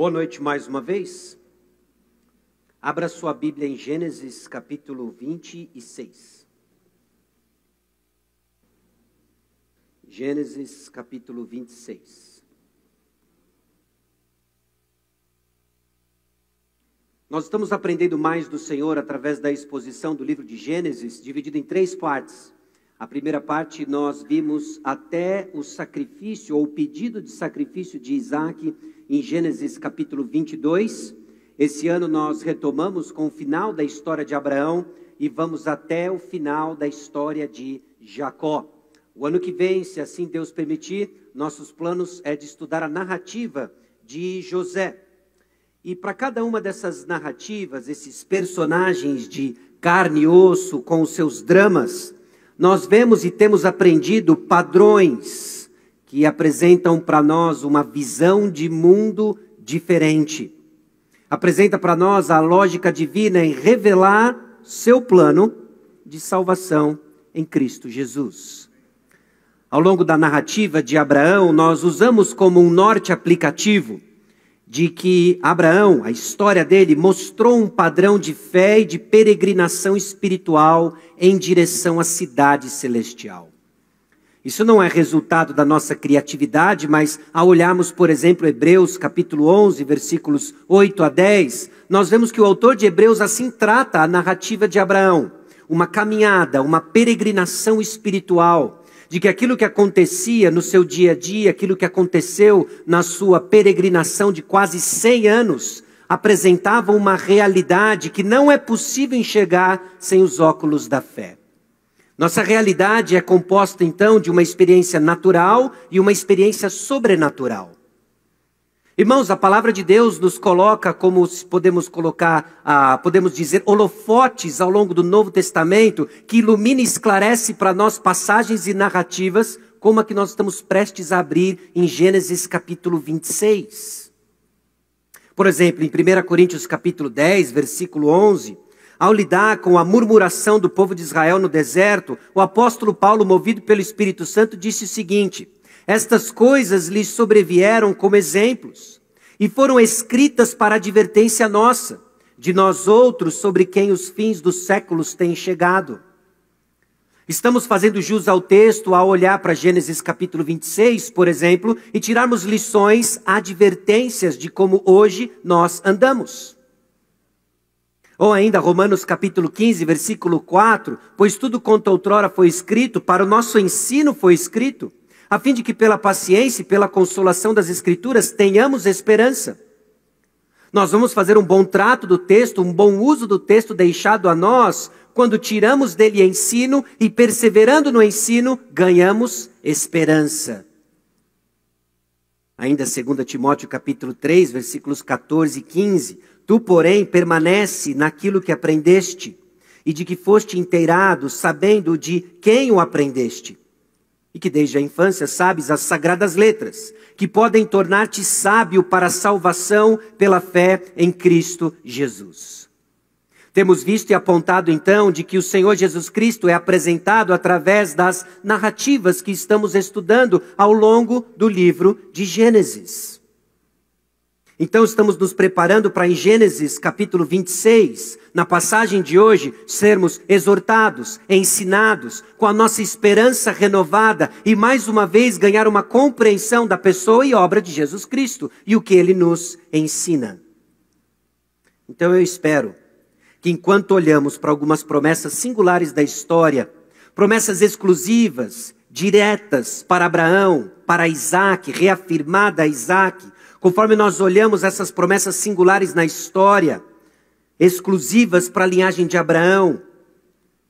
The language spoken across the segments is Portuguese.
Boa noite mais uma vez. Abra sua Bíblia em Gênesis capítulo 26. Gênesis capítulo 26. Nós estamos aprendendo mais do Senhor através da exposição do livro de Gênesis, dividido em três partes. A primeira parte nós vimos até o sacrifício ou o pedido de sacrifício de Isaac em Gênesis capítulo 22. Esse ano nós retomamos com o final da história de Abraão e vamos até o final da história de Jacó. O ano que vem, se assim Deus permitir, nossos planos é de estudar a narrativa de José. E para cada uma dessas narrativas, esses personagens de carne e osso com os seus dramas, nós vemos e temos aprendido padrões que apresentam para nós uma visão de mundo diferente. Apresenta para nós a lógica divina em revelar seu plano de salvação em Cristo Jesus. Ao longo da narrativa de Abraão, nós usamos como um norte aplicativo de que Abraão, a história dele, mostrou um padrão de fé e de peregrinação espiritual em direção à cidade celestial. Isso não é resultado da nossa criatividade, mas ao olharmos, por exemplo, Hebreus capítulo 11, versículos 8 a 10, nós vemos que o autor de Hebreus assim trata a narrativa de Abraão, uma caminhada, uma peregrinação espiritual, de que aquilo que acontecia no seu dia a dia, aquilo que aconteceu na sua peregrinação de quase 100 anos, apresentava uma realidade que não é possível enxergar sem os óculos da fé. Nossa realidade é composta então de uma experiência natural e uma experiência sobrenatural. Irmãos, a palavra de Deus nos coloca, como podemos colocar, ah, podemos dizer, holofotes ao longo do Novo Testamento, que ilumina e esclarece para nós passagens e narrativas, como a que nós estamos prestes a abrir em Gênesis capítulo 26. Por exemplo, em 1 Coríntios capítulo 10, versículo 11, ao lidar com a murmuração do povo de Israel no deserto, o apóstolo Paulo, movido pelo Espírito Santo, disse o seguinte: Estas coisas lhes sobrevieram como exemplos e foram escritas para advertência nossa, de nós outros sobre quem os fins dos séculos têm chegado. Estamos fazendo jus ao texto ao olhar para Gênesis capítulo 26, por exemplo, e tirarmos lições, advertências de como hoje nós andamos. Ou ainda Romanos capítulo 15, versículo 4, pois tudo quanto outrora foi escrito, para o nosso ensino foi escrito, a fim de que pela paciência e pela consolação das escrituras tenhamos esperança. Nós vamos fazer um bom trato do texto, um bom uso do texto deixado a nós, quando tiramos dele ensino e perseverando no ensino, ganhamos esperança. Ainda 2 Timóteo capítulo 3, versículos 14 e 15, Tu, porém, permanece naquilo que aprendeste e de que foste inteirado, sabendo de quem o aprendeste. E que desde a infância sabes as sagradas letras, que podem tornar-te sábio para a salvação pela fé em Cristo Jesus. Temos visto e apontado então de que o Senhor Jesus Cristo é apresentado através das narrativas que estamos estudando ao longo do livro de Gênesis. Então estamos nos preparando para em Gênesis capítulo 26, na passagem de hoje, sermos exortados, ensinados, com a nossa esperança renovada e mais uma vez ganhar uma compreensão da pessoa e obra de Jesus Cristo e o que ele nos ensina. Então eu espero que enquanto olhamos para algumas promessas singulares da história, promessas exclusivas, diretas para Abraão, para Isaac, reafirmada a Isaac, Conforme nós olhamos essas promessas singulares na história, exclusivas para a linhagem de Abraão,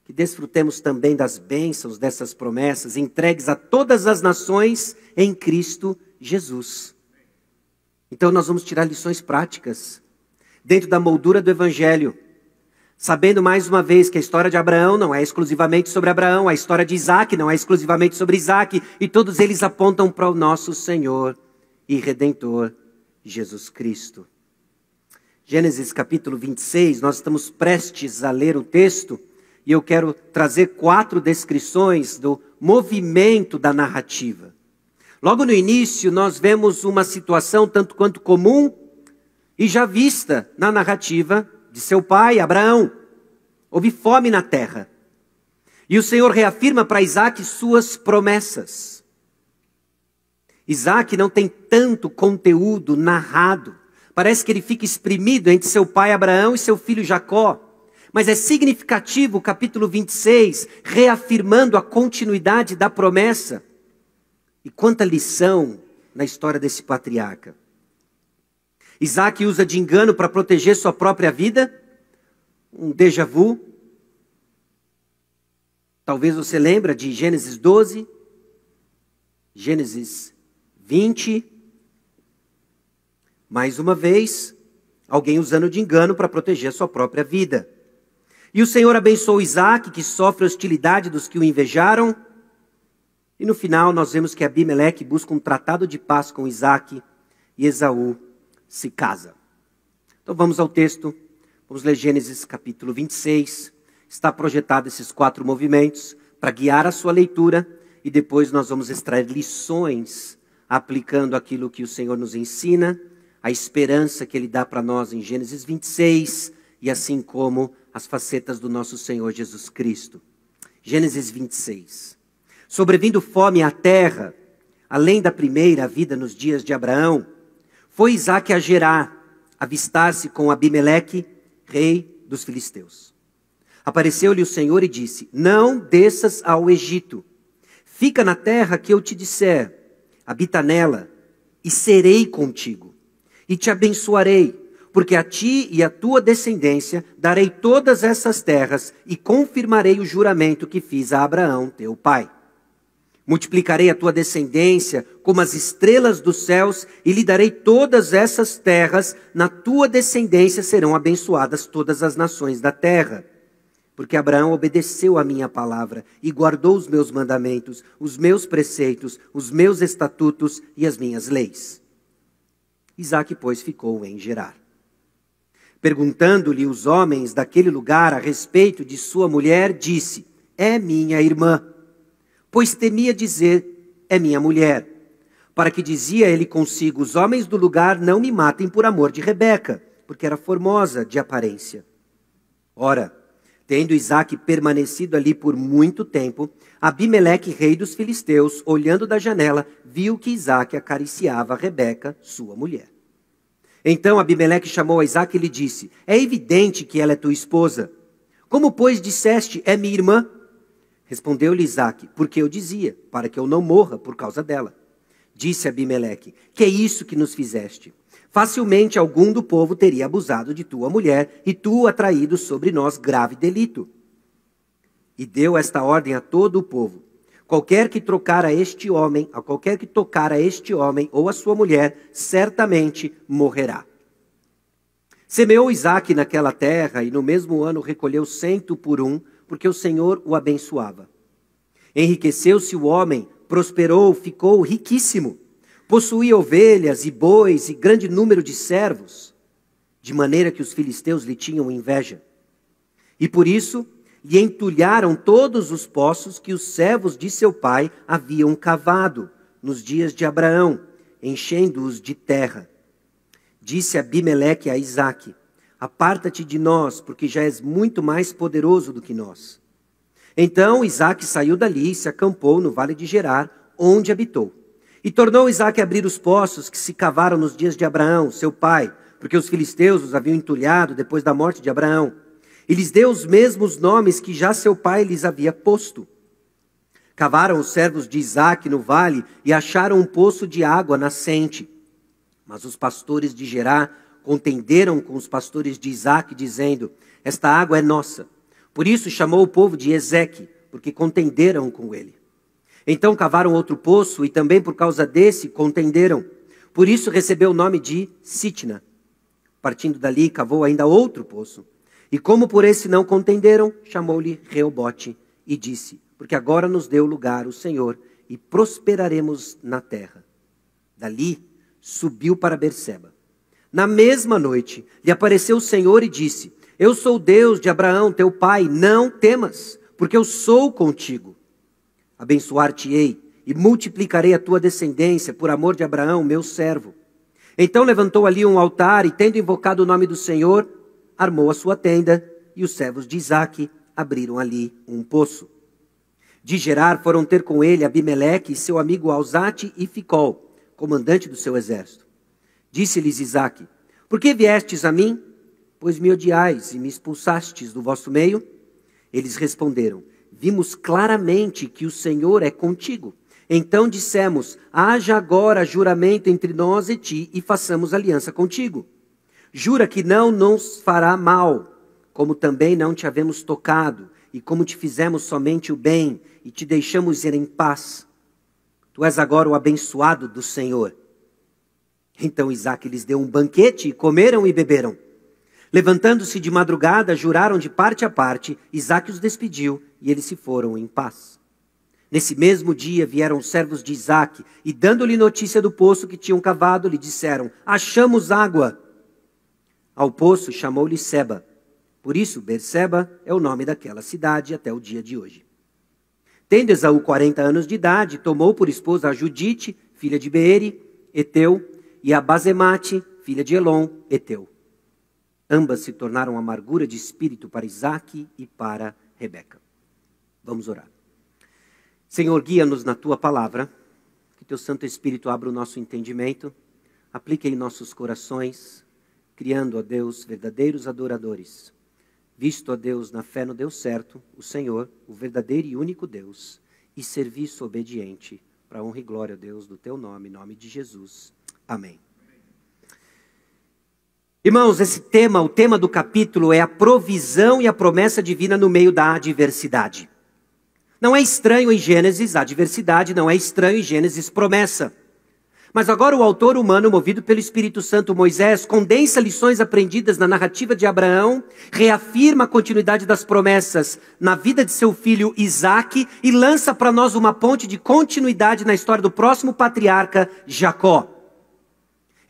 que desfrutemos também das bênçãos dessas promessas entregues a todas as nações em Cristo Jesus. Então nós vamos tirar lições práticas dentro da moldura do evangelho, sabendo mais uma vez que a história de Abraão não é exclusivamente sobre Abraão, a história de Isaac não é exclusivamente sobre Isaac, e todos eles apontam para o nosso Senhor e Redentor Jesus Cristo. Gênesis capítulo 26, nós estamos prestes a ler o texto e eu quero trazer quatro descrições do movimento da narrativa. Logo no início, nós vemos uma situação tanto quanto comum e já vista na narrativa de seu pai, Abraão. Houve fome na terra. E o Senhor reafirma para Isaac suas promessas. Isaac não tem tanto conteúdo narrado. Parece que ele fica exprimido entre seu pai Abraão e seu filho Jacó. Mas é significativo o capítulo 26, reafirmando a continuidade da promessa. E quanta lição na história desse patriarca. Isaac usa de engano para proteger sua própria vida, um déjà vu. Talvez você lembre de Gênesis 12, Gênesis 20. Mais uma vez, alguém usando de engano para proteger a sua própria vida. E o Senhor abençoou Isaac, que sofre a hostilidade dos que o invejaram. E no final nós vemos que Abimeleque busca um tratado de paz com Isaac e Esaú se casa. Então vamos ao texto, vamos ler Gênesis capítulo 26. Está projetado esses quatro movimentos para guiar a sua leitura e depois nós vamos extrair lições aplicando aquilo que o Senhor nos ensina, a esperança que Ele dá para nós em Gênesis 26, e assim como as facetas do nosso Senhor Jesus Cristo. Gênesis 26. Sobrevindo fome à terra, além da primeira vida nos dias de Abraão, foi Isaac a Gerá, avistar-se com Abimeleque, rei dos filisteus. Apareceu-lhe o Senhor e disse: Não desças ao Egito. Fica na terra que eu te disser habita nela, e serei contigo, e te abençoarei, porque a ti e à tua descendência darei todas essas terras, e confirmarei o juramento que fiz a Abraão, teu pai. Multiplicarei a tua descendência como as estrelas dos céus, e lhe darei todas essas terras, na tua descendência serão abençoadas todas as nações da terra. Porque Abraão obedeceu a minha palavra e guardou os meus mandamentos, os meus preceitos, os meus estatutos e as minhas leis. Isaac, pois, ficou em Gerar. Perguntando-lhe os homens daquele lugar a respeito de sua mulher, disse: É minha irmã. Pois temia dizer: É minha mulher. Para que dizia ele consigo: Os homens do lugar não me matem por amor de Rebeca, porque era formosa de aparência. Ora, Tendo Isaac permanecido ali por muito tempo, Abimeleque, rei dos filisteus, olhando da janela, viu que Isaac acariciava Rebeca, sua mulher. Então Abimeleque chamou a Isaac e lhe disse: É evidente que ela é tua esposa. Como, pois, disseste, é minha irmã? Respondeu-lhe Isaac: Porque eu dizia, para que eu não morra por causa dela. Disse Abimeleque: Que é isso que nos fizeste? Facilmente algum do povo teria abusado de tua mulher, e tu atraído sobre nós grave delito. E deu esta ordem a todo o povo: Qualquer que trocar a este homem, a qualquer que tocar a este homem ou a sua mulher, certamente morrerá. Semeou Isaac naquela terra, e no mesmo ano recolheu cento por um, porque o Senhor o abençoava. Enriqueceu-se o homem, prosperou, ficou riquíssimo. Possuía ovelhas e bois e grande número de servos, de maneira que os filisteus lhe tinham inveja. E por isso lhe entulharam todos os poços que os servos de seu pai haviam cavado nos dias de Abraão, enchendo-os de terra. Disse Abimeleque a Isaque: Aparta-te de nós, porque já és muito mais poderoso do que nós. Então Isaque saiu dali e se acampou no vale de Gerar, onde habitou. E tornou Isaac abrir os poços que se cavaram nos dias de Abraão, seu pai, porque os filisteus os haviam entulhado depois da morte de Abraão. E lhes deu os mesmos nomes que já seu pai lhes havia posto. Cavaram os servos de Isaac no vale e acharam um poço de água nascente. Mas os pastores de Gerá contenderam com os pastores de Isaac, dizendo: Esta água é nossa. Por isso chamou o povo de Ezeque, porque contenderam com ele. Então cavaram outro poço e também por causa desse contenderam. Por isso recebeu o nome de Sitna. Partindo dali, cavou ainda outro poço. E como por esse não contenderam, chamou-lhe Reobote e disse: Porque agora nos deu lugar o Senhor e prosperaremos na terra. Dali subiu para Berseba. Na mesma noite lhe apareceu o Senhor e disse: Eu sou o Deus de Abraão, teu pai, não temas, porque eu sou contigo abençoar-te-ei e multiplicarei a tua descendência por amor de Abraão, meu servo. Então levantou ali um altar e, tendo invocado o nome do Senhor, armou a sua tenda e os servos de Isaque abriram ali um poço. De Gerar foram ter com ele Abimeleque e seu amigo Alzate e Ficol, comandante do seu exército. Disse-lhes Isaque: Por que viestes a mim? Pois me odiais e me expulsastes do vosso meio? Eles responderam: vimos claramente que o Senhor é contigo. Então dissemos: haja agora juramento entre nós e ti e façamos aliança contigo. Jura que não nos fará mal, como também não te havemos tocado, e como te fizemos somente o bem e te deixamos ir em paz. Tu és agora o abençoado do Senhor. Então Isaac lhes deu um banquete e comeram e beberam. Levantando-se de madrugada, juraram de parte a parte, Isaac os despediu e eles se foram em paz. Nesse mesmo dia vieram os servos de Isaac e, dando-lhe notícia do poço que tinham cavado, lhe disseram: Achamos água. Ao poço chamou-lhe Seba. Por isso, Berseba é o nome daquela cidade até o dia de hoje. Tendo Esaú 40 anos de idade, tomou por esposa a Judite, filha de Beeri, Eteu, e a Bazemate, filha de Elon, Eteu. Ambas se tornaram amargura de espírito para Isaac e para Rebeca. Vamos orar. Senhor, guia-nos na tua palavra, que teu Santo Espírito abra o nosso entendimento, aplique em nossos corações, criando a Deus verdadeiros adoradores, visto a Deus na fé no Deus certo, o Senhor, o verdadeiro e único Deus, e serviço obediente, para honra e glória a Deus do teu nome, em nome de Jesus. Amém. Irmãos, esse tema, o tema do capítulo é a provisão e a promessa divina no meio da adversidade. Não é estranho em Gênesis a diversidade, não é estranho em Gênesis promessa. Mas agora o autor humano, movido pelo Espírito Santo Moisés, condensa lições aprendidas na narrativa de Abraão, reafirma a continuidade das promessas na vida de seu filho Isaac e lança para nós uma ponte de continuidade na história do próximo patriarca, Jacó.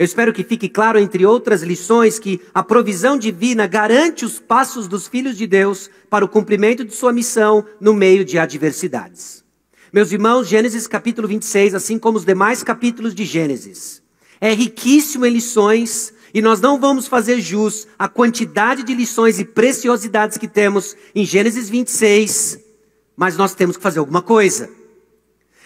Eu espero que fique claro, entre outras lições, que a provisão divina garante os passos dos filhos de Deus para o cumprimento de sua missão no meio de adversidades. Meus irmãos, Gênesis capítulo 26, assim como os demais capítulos de Gênesis, é riquíssimo em lições e nós não vamos fazer jus à quantidade de lições e preciosidades que temos em Gênesis 26, mas nós temos que fazer alguma coisa.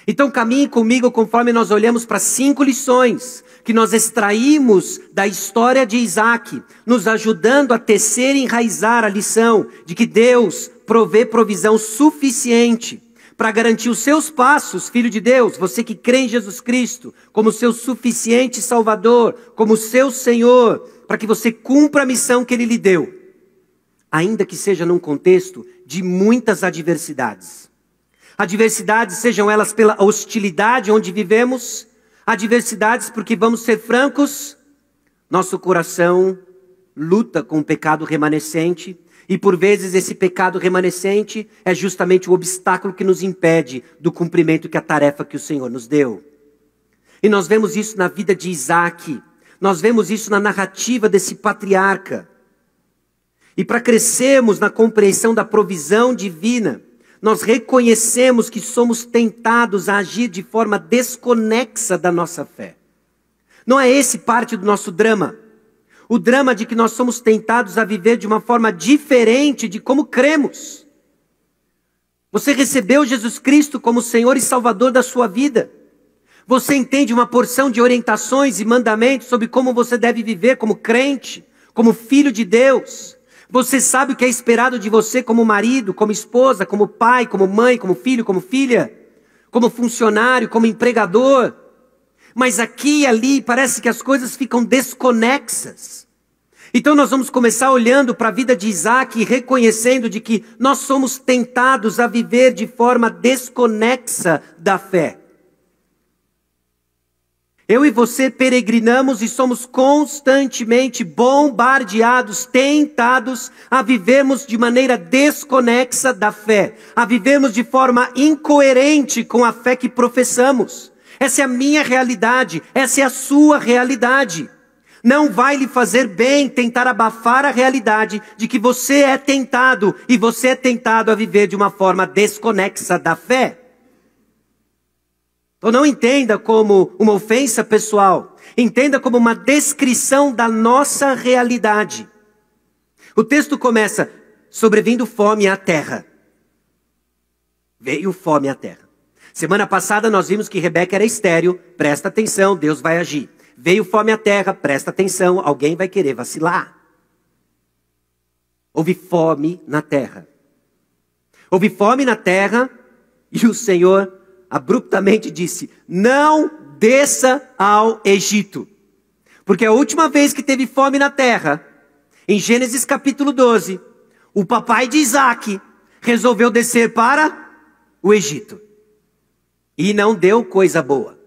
Então caminhe comigo conforme nós olhamos para cinco lições que nós extraímos da história de Isaac, nos ajudando a tecer e enraizar a lição de que Deus provê provisão suficiente para garantir os seus passos, filho de Deus, você que crê em Jesus Cristo como seu suficiente Salvador, como seu Senhor, para que você cumpra a missão que ele lhe deu, ainda que seja num contexto de muitas adversidades. Adversidades, sejam elas pela hostilidade onde vivemos, adversidades, porque vamos ser francos, nosso coração luta com o pecado remanescente, e por vezes esse pecado remanescente é justamente o obstáculo que nos impede do cumprimento que a tarefa que o Senhor nos deu. E nós vemos isso na vida de Isaac, nós vemos isso na narrativa desse patriarca. E para crescermos na compreensão da provisão divina, nós reconhecemos que somos tentados a agir de forma desconexa da nossa fé. Não é esse parte do nosso drama. O drama de que nós somos tentados a viver de uma forma diferente de como cremos. Você recebeu Jesus Cristo como Senhor e Salvador da sua vida. Você entende uma porção de orientações e mandamentos sobre como você deve viver como crente, como filho de Deus. Você sabe o que é esperado de você como marido, como esposa, como pai, como mãe, como filho, como filha, como funcionário, como empregador. Mas aqui e ali parece que as coisas ficam desconexas. Então nós vamos começar olhando para a vida de Isaac e reconhecendo de que nós somos tentados a viver de forma desconexa da fé. Eu e você peregrinamos e somos constantemente bombardeados, tentados a vivermos de maneira desconexa da fé, a vivermos de forma incoerente com a fé que professamos. Essa é a minha realidade, essa é a sua realidade. Não vai lhe fazer bem tentar abafar a realidade de que você é tentado e você é tentado a viver de uma forma desconexa da fé. Ou não entenda como uma ofensa pessoal. Entenda como uma descrição da nossa realidade. O texto começa: sobrevindo fome à terra. Veio fome à terra. Semana passada nós vimos que Rebeca era estéreo, presta atenção, Deus vai agir. Veio fome à terra, presta atenção, alguém vai querer vacilar. Houve fome na terra. Houve fome na terra e o Senhor abruptamente disse: Não desça ao Egito. Porque a última vez que teve fome na terra, em Gênesis capítulo 12, o papai de Isaac resolveu descer para o Egito. E não deu coisa boa.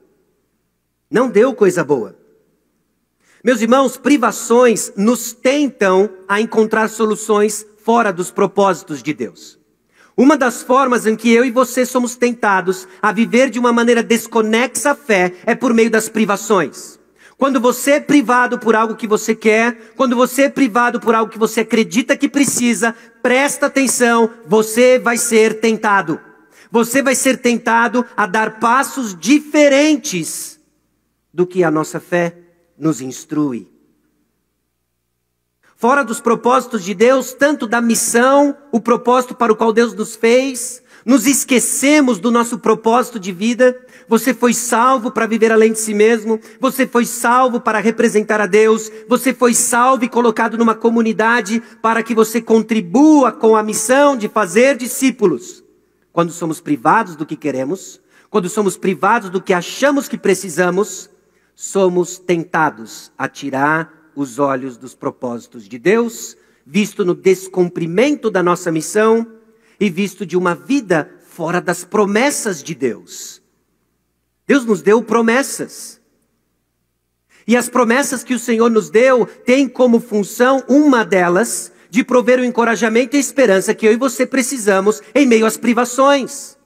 Não deu coisa boa. Meus irmãos, privações nos tentam a encontrar soluções fora dos propósitos de Deus. Uma das formas em que eu e você somos tentados a viver de uma maneira desconexa a fé é por meio das privações. Quando você é privado por algo que você quer, quando você é privado por algo que você acredita que precisa, presta atenção, você vai ser tentado. Você vai ser tentado a dar passos diferentes do que a nossa fé nos instrui fora dos propósitos de Deus, tanto da missão, o propósito para o qual Deus nos fez, nos esquecemos do nosso propósito de vida. Você foi salvo para viver além de si mesmo, você foi salvo para representar a Deus, você foi salvo e colocado numa comunidade para que você contribua com a missão de fazer discípulos. Quando somos privados do que queremos, quando somos privados do que achamos que precisamos, somos tentados a tirar os olhos dos propósitos de Deus, visto no descumprimento da nossa missão e visto de uma vida fora das promessas de Deus. Deus nos deu promessas. E as promessas que o Senhor nos deu têm como função uma delas de prover o encorajamento e esperança que eu e você precisamos em meio às privações.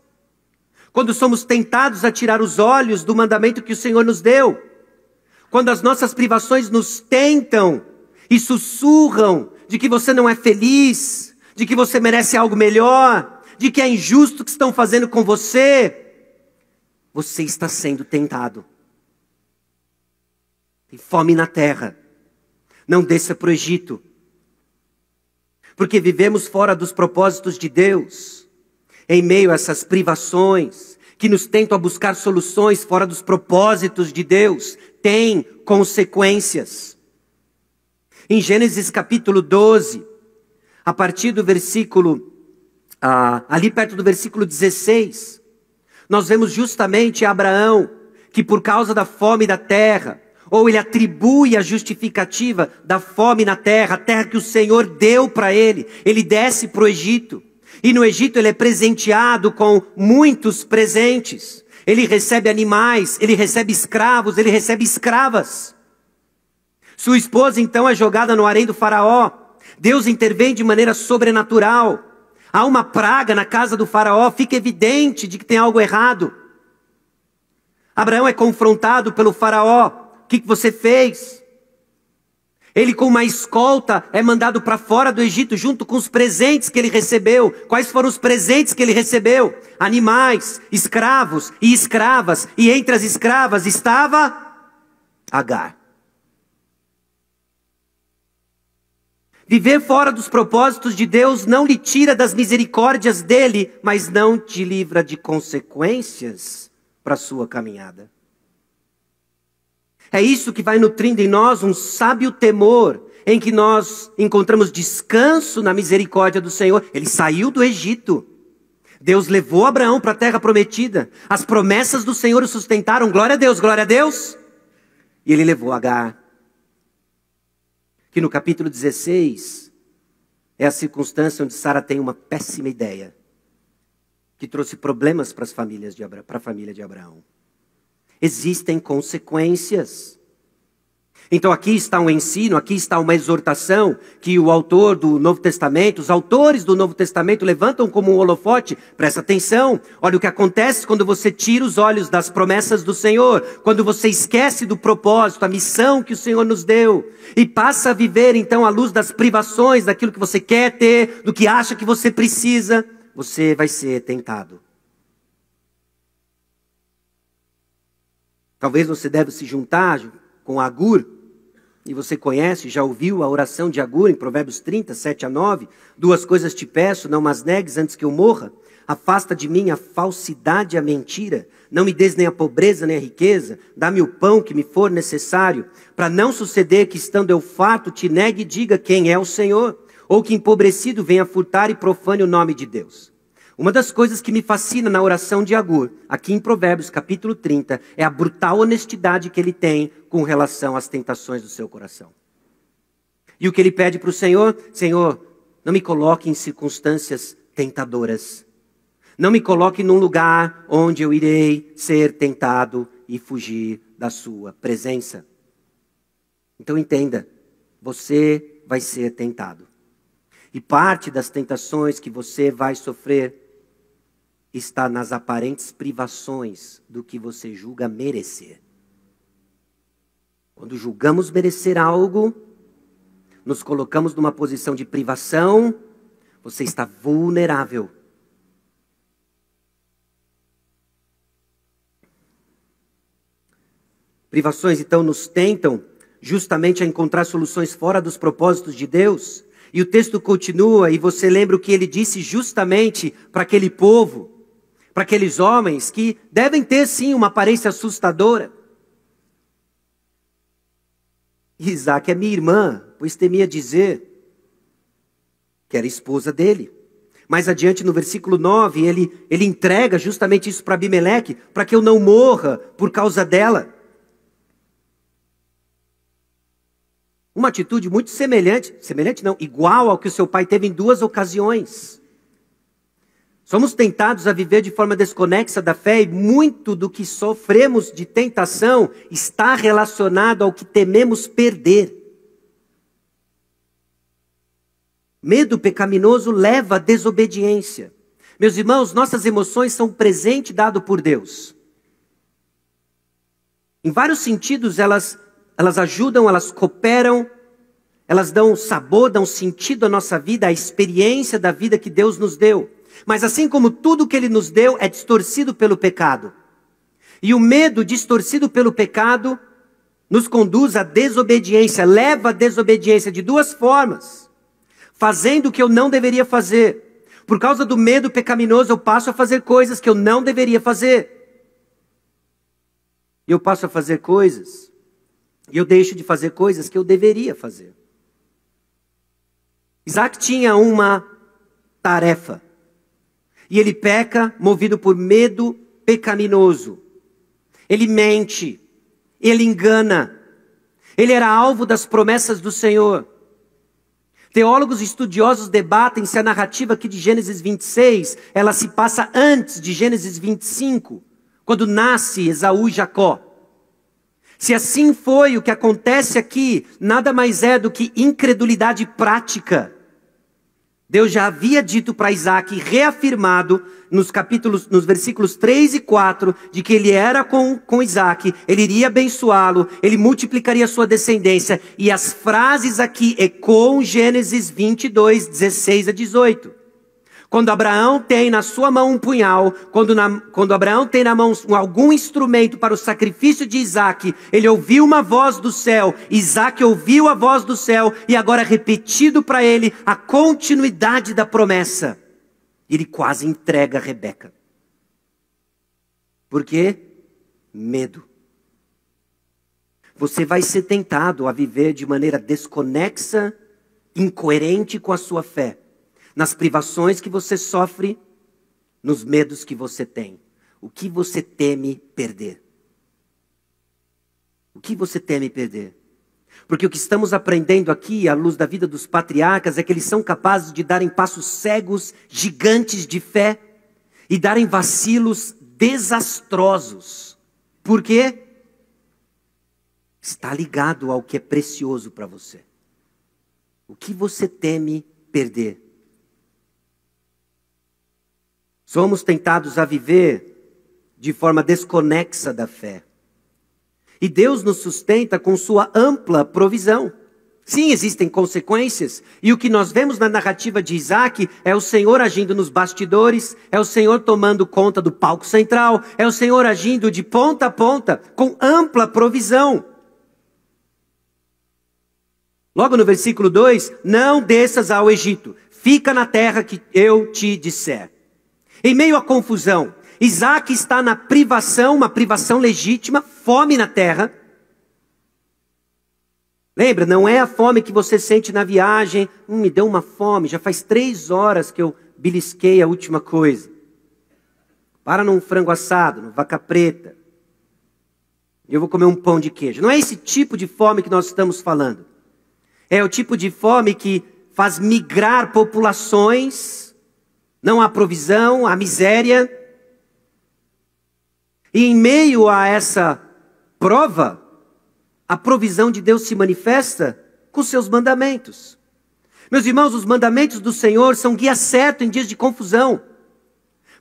Quando somos tentados a tirar os olhos do mandamento que o Senhor nos deu, quando as nossas privações nos tentam e sussurram de que você não é feliz, de que você merece algo melhor, de que é injusto o que estão fazendo com você, você está sendo tentado. Tem fome na terra. Não desça para o Egito. Porque vivemos fora dos propósitos de Deus, em meio a essas privações que nos tentam a buscar soluções fora dos propósitos de Deus tem consequências. Em Gênesis capítulo 12, a partir do versículo, ah, ali perto do versículo 16, nós vemos justamente Abraão, que por causa da fome da terra, ou ele atribui a justificativa da fome na terra, a terra que o Senhor deu para ele, ele desce para o Egito. E no Egito ele é presenteado com muitos presentes ele recebe animais, ele recebe escravos, ele recebe escravas. Sua esposa então é jogada no harém do Faraó. Deus intervém de maneira sobrenatural. Há uma praga na casa do Faraó, fica evidente de que tem algo errado. Abraão é confrontado pelo Faraó: o que, que você fez? Ele, com uma escolta, é mandado para fora do Egito junto com os presentes que ele recebeu. Quais foram os presentes que ele recebeu? Animais, escravos e escravas. E entre as escravas estava Agar. Viver fora dos propósitos de Deus não lhe tira das misericórdias dele, mas não te livra de consequências para sua caminhada. É isso que vai nutrindo em nós um sábio temor, em que nós encontramos descanso na misericórdia do Senhor. Ele saiu do Egito. Deus levou Abraão para a terra prometida. As promessas do Senhor o sustentaram. Glória a Deus, glória a Deus. E ele levou Agar. Que no capítulo 16 é a circunstância onde Sara tem uma péssima ideia que trouxe problemas para as famílias de para a família de Abraão existem consequências. Então aqui está um ensino, aqui está uma exortação que o autor do Novo Testamento, os autores do Novo Testamento levantam como um holofote. Presta atenção. Olha o que acontece quando você tira os olhos das promessas do Senhor, quando você esquece do propósito, a missão que o Senhor nos deu e passa a viver então à luz das privações, daquilo que você quer ter, do que acha que você precisa, você vai ser tentado. Talvez você deve se juntar com Agur, e você conhece, já ouviu a oração de Agur em Provérbios 30, 7 a 9? Duas coisas te peço, não mas negues antes que eu morra. Afasta de mim a falsidade e a mentira. Não me des nem a pobreza nem a riqueza. Dá-me o pão que me for necessário. Para não suceder que, estando eu farto, te negue e diga quem é o Senhor. Ou que empobrecido venha furtar e profane o nome de Deus. Uma das coisas que me fascina na oração de Agur, aqui em Provérbios capítulo 30, é a brutal honestidade que ele tem com relação às tentações do seu coração. E o que ele pede para o Senhor? Senhor, não me coloque em circunstâncias tentadoras. Não me coloque num lugar onde eu irei ser tentado e fugir da sua presença. Então entenda, você vai ser tentado. E parte das tentações que você vai sofrer está nas aparentes privações do que você julga merecer. Quando julgamos merecer algo, nos colocamos numa posição de privação, você está vulnerável. Privações, então, nos tentam justamente a encontrar soluções fora dos propósitos de Deus. E o texto continua, e você lembra o que ele disse justamente para aquele povo para aqueles homens que devem ter sim uma aparência assustadora. Isaac é minha irmã, pois temia dizer que era esposa dele. Mais adiante, no versículo 9, ele, ele entrega justamente isso para Abimeleque, para que eu não morra por causa dela. Uma atitude muito semelhante, semelhante não, igual ao que o seu pai teve em duas ocasiões. Somos tentados a viver de forma desconexa da fé e muito do que sofremos de tentação está relacionado ao que tememos perder. Medo pecaminoso leva à desobediência. Meus irmãos, nossas emoções são um presente dado por Deus. Em vários sentidos, elas, elas ajudam, elas cooperam, elas dão sabor, dão sentido à nossa vida, à experiência da vida que Deus nos deu. Mas assim como tudo que ele nos deu é distorcido pelo pecado, e o medo distorcido pelo pecado nos conduz à desobediência, leva à desobediência de duas formas: fazendo o que eu não deveria fazer. Por causa do medo pecaminoso, eu passo a fazer coisas que eu não deveria fazer. Eu passo a fazer coisas e eu deixo de fazer coisas que eu deveria fazer. Isaac tinha uma tarefa. E ele peca movido por medo pecaminoso. Ele mente, ele engana. Ele era alvo das promessas do Senhor. Teólogos estudiosos debatem se a narrativa aqui de Gênesis 26, ela se passa antes de Gênesis 25, quando nasce Esaú e Jacó. Se assim foi, o que acontece aqui nada mais é do que incredulidade prática Deus já havia dito para Isaac, reafirmado nos capítulos, nos versículos 3 e 4, de que ele era com, com Isaac, ele iria abençoá-lo, ele multiplicaria sua descendência. E as frases aqui ecoam Gênesis 22, 16 a 18. Quando Abraão tem na sua mão um punhal, quando, na, quando Abraão tem na mão algum instrumento para o sacrifício de Isaac, ele ouviu uma voz do céu, Isaac ouviu a voz do céu e agora é repetido para ele a continuidade da promessa. Ele quase entrega Rebeca. Por quê? Medo. Você vai ser tentado a viver de maneira desconexa, incoerente com a sua fé nas privações que você sofre, nos medos que você tem. O que você teme perder? O que você teme perder? Porque o que estamos aprendendo aqui, à luz da vida dos patriarcas, é que eles são capazes de darem passos cegos, gigantes de fé e darem vacilos desastrosos. Por quê? Está ligado ao que é precioso para você. O que você teme perder? Somos tentados a viver de forma desconexa da fé. E Deus nos sustenta com sua ampla provisão. Sim, existem consequências, e o que nós vemos na narrativa de Isaac é o Senhor agindo nos bastidores, é o Senhor tomando conta do palco central, é o Senhor agindo de ponta a ponta, com ampla provisão. Logo no versículo 2: Não desças ao Egito, fica na terra que eu te disser. Em meio à confusão, Isaac está na privação, uma privação legítima, fome na terra. Lembra, não é a fome que você sente na viagem. Hum, me deu uma fome, já faz três horas que eu belisquei a última coisa. Para num frango assado, numa vaca preta. Eu vou comer um pão de queijo. Não é esse tipo de fome que nós estamos falando. É o tipo de fome que faz migrar populações não há provisão, há miséria. E em meio a essa prova, a provisão de Deus se manifesta com seus mandamentos. Meus irmãos, os mandamentos do Senhor são guia certo em dias de confusão.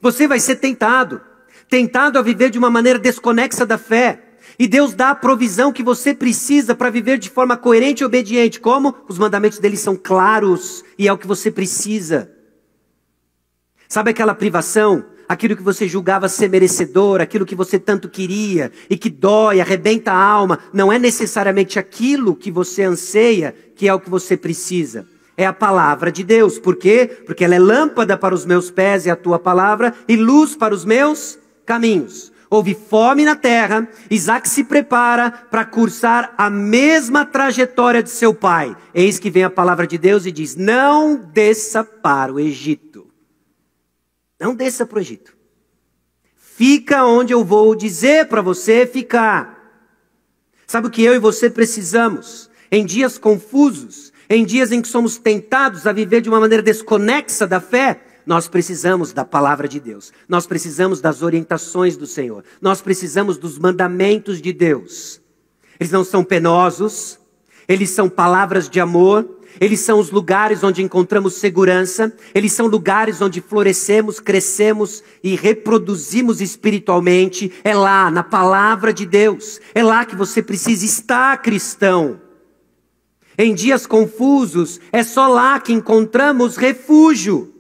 Você vai ser tentado, tentado a viver de uma maneira desconexa da fé. E Deus dá a provisão que você precisa para viver de forma coerente e obediente. Como? Os mandamentos dele são claros e é o que você precisa. Sabe aquela privação? Aquilo que você julgava ser merecedor, aquilo que você tanto queria e que dói, arrebenta a alma, não é necessariamente aquilo que você anseia que é o que você precisa. É a palavra de Deus. Por quê? Porque ela é lâmpada para os meus pés e é a tua palavra e luz para os meus caminhos. Houve fome na terra, Isaac se prepara para cursar a mesma trajetória de seu pai. Eis que vem a palavra de Deus e diz: Não desça para o Egito. Não desça para o Egito. Fica onde eu vou dizer para você ficar. Sabe o que eu e você precisamos? Em dias confusos, em dias em que somos tentados a viver de uma maneira desconexa da fé, nós precisamos da palavra de Deus, nós precisamos das orientações do Senhor, nós precisamos dos mandamentos de Deus. Eles não são penosos, eles são palavras de amor, eles são os lugares onde encontramos segurança, eles são lugares onde florescemos, crescemos e reproduzimos espiritualmente. É lá, na palavra de Deus. É lá que você precisa estar cristão. Em dias confusos, é só lá que encontramos refúgio.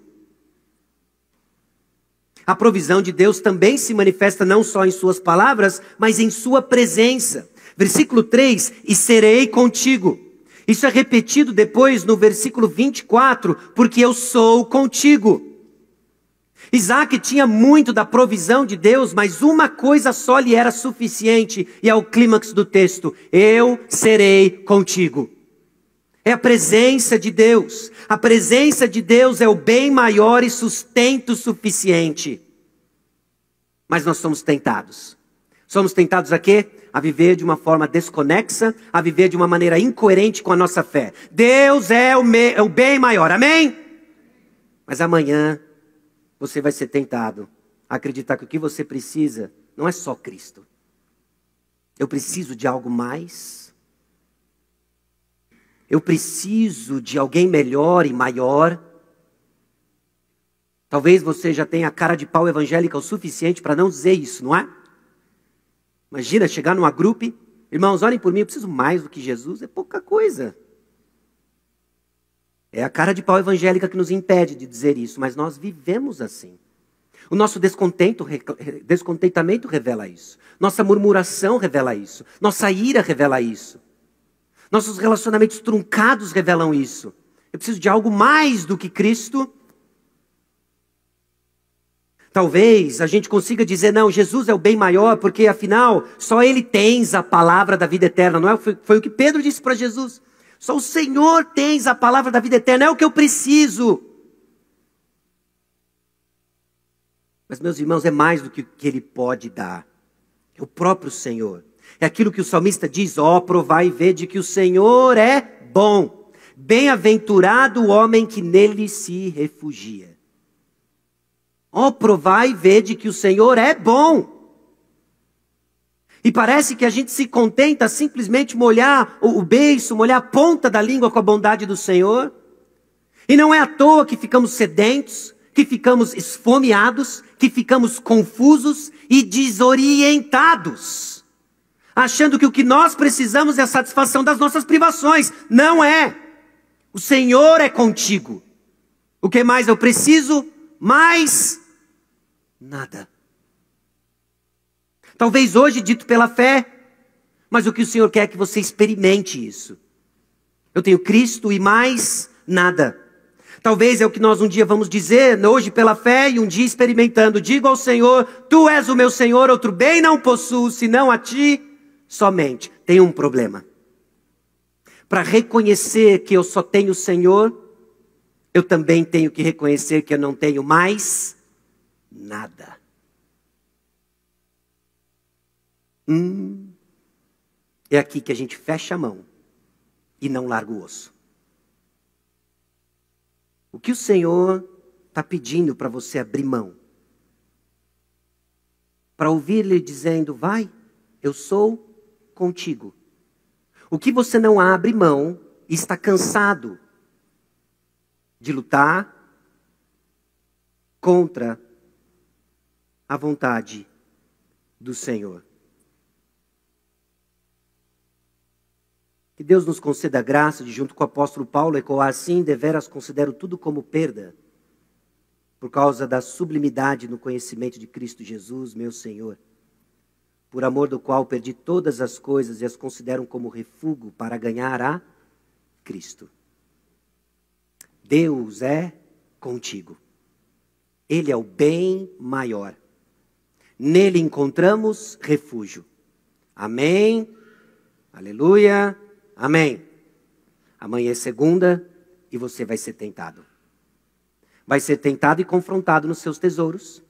A provisão de Deus também se manifesta não só em Suas palavras, mas em Sua presença. Versículo 3: E serei contigo. Isso é repetido depois no versículo 24, porque eu sou contigo. Isaac tinha muito da provisão de Deus, mas uma coisa só lhe era suficiente, e é o clímax do texto: Eu serei contigo. É a presença de Deus. A presença de Deus é o bem maior e sustento suficiente. Mas nós somos tentados. Somos tentados a quê? a viver de uma forma desconexa, a viver de uma maneira incoerente com a nossa fé. Deus é o, me, é o bem maior, amém? Mas amanhã você vai ser tentado a acreditar que o que você precisa não é só Cristo. Eu preciso de algo mais. Eu preciso de alguém melhor e maior. Talvez você já tenha cara de pau evangélica o suficiente para não dizer isso, não é? Imagina chegar numa grupo, irmãos, olhem por mim, eu preciso mais do que Jesus, é pouca coisa. É a cara de pau evangélica que nos impede de dizer isso, mas nós vivemos assim. O nosso descontentamento revela isso. Nossa murmuração revela isso. Nossa ira revela isso. Nossos relacionamentos truncados revelam isso. Eu preciso de algo mais do que Cristo Talvez a gente consiga dizer, não, Jesus é o bem maior, porque afinal só Ele tens a palavra da vida eterna. Não é? Foi, foi o que Pedro disse para Jesus. Só o Senhor tens a palavra da vida eterna, é o que eu preciso. Mas, meus irmãos, é mais do que, que Ele pode dar. É o próprio Senhor. É aquilo que o salmista diz: ó, oh, provai e vede que o Senhor é bom. Bem-aventurado o homem que nele se refugia. Ó, oh, provai e vede que o Senhor é bom. E parece que a gente se contenta simplesmente molhar o beiço, molhar a ponta da língua com a bondade do Senhor. E não é à toa que ficamos sedentos, que ficamos esfomeados, que ficamos confusos e desorientados, achando que o que nós precisamos é a satisfação das nossas privações. Não é. O Senhor é contigo. O que mais eu preciso? mais nada. Talvez hoje dito pela fé, mas o que o Senhor quer é que você experimente isso. Eu tenho Cristo e mais nada. Talvez é o que nós um dia vamos dizer, hoje pela fé e um dia experimentando. Digo ao Senhor, Tu és o meu Senhor, outro bem não possuo, senão a Ti somente. Tem um problema. Para reconhecer que eu só tenho o Senhor, eu também tenho que reconhecer que eu não tenho mais nada. Hum, é aqui que a gente fecha a mão e não larga o osso. O que o Senhor está pedindo para você abrir mão? Para ouvir-lhe dizendo: Vai, eu sou contigo. O que você não abre mão e está cansado de lutar contra a vontade do Senhor. Que Deus nos conceda a graça de, junto com o apóstolo Paulo, ecoar assim: deveras considero tudo como perda, por causa da sublimidade no conhecimento de Cristo Jesus, meu Senhor, por amor do qual perdi todas as coisas e as considero como refúgio para ganhar a Cristo. Deus é contigo. Ele é o bem maior. Nele encontramos refúgio. Amém. Aleluia. Amém. Amanhã é segunda e você vai ser tentado. Vai ser tentado e confrontado nos seus tesouros,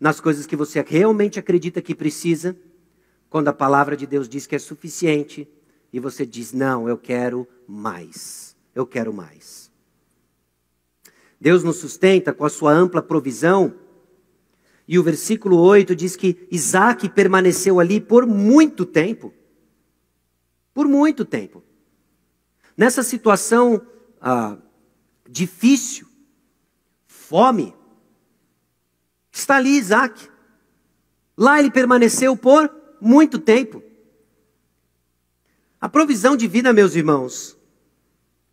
nas coisas que você realmente acredita que precisa, quando a palavra de Deus diz que é suficiente e você diz: Não, eu quero mais. Eu quero mais. Deus nos sustenta com a sua ampla provisão. E o versículo 8 diz que Isaac permaneceu ali por muito tempo. Por muito tempo. Nessa situação ah, difícil, fome, está ali Isaac. Lá ele permaneceu por muito tempo. A provisão divina, meus irmãos,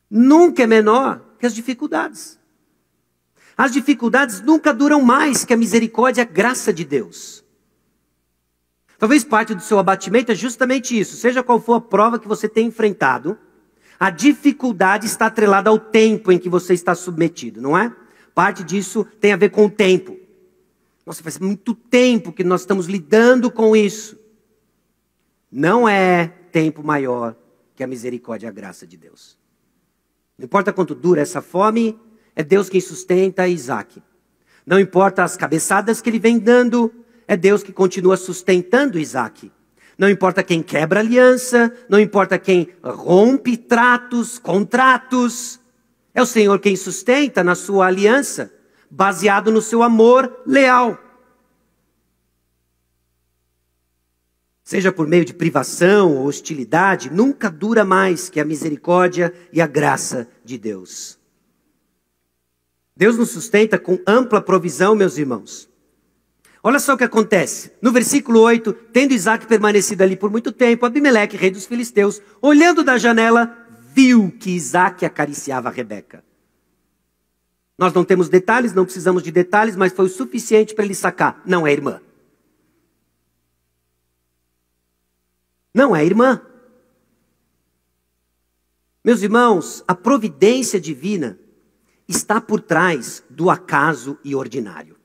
nunca é menor que as dificuldades. As dificuldades nunca duram mais que a misericórdia e a graça de Deus. Talvez parte do seu abatimento é justamente isso. Seja qual for a prova que você tem enfrentado, a dificuldade está atrelada ao tempo em que você está submetido, não é? Parte disso tem a ver com o tempo. Nossa, faz muito tempo que nós estamos lidando com isso. Não é tempo maior que a misericórdia e a graça de Deus. Não importa quanto dura essa fome, é Deus quem sustenta Isaac. Não importa as cabeçadas que ele vem dando, é Deus que continua sustentando Isaac. Não importa quem quebra aliança, não importa quem rompe tratos, contratos, é o Senhor quem sustenta na sua aliança, baseado no seu amor leal. Seja por meio de privação ou hostilidade, nunca dura mais que a misericórdia e a graça de Deus. Deus nos sustenta com ampla provisão, meus irmãos. Olha só o que acontece. No versículo 8, tendo Isaac permanecido ali por muito tempo, Abimeleque, rei dos filisteus, olhando da janela, viu que Isaac acariciava Rebeca. Nós não temos detalhes, não precisamos de detalhes, mas foi o suficiente para ele sacar. Não é irmã. Não é irmã. Meus irmãos, a providência divina está por trás do acaso e ordinário.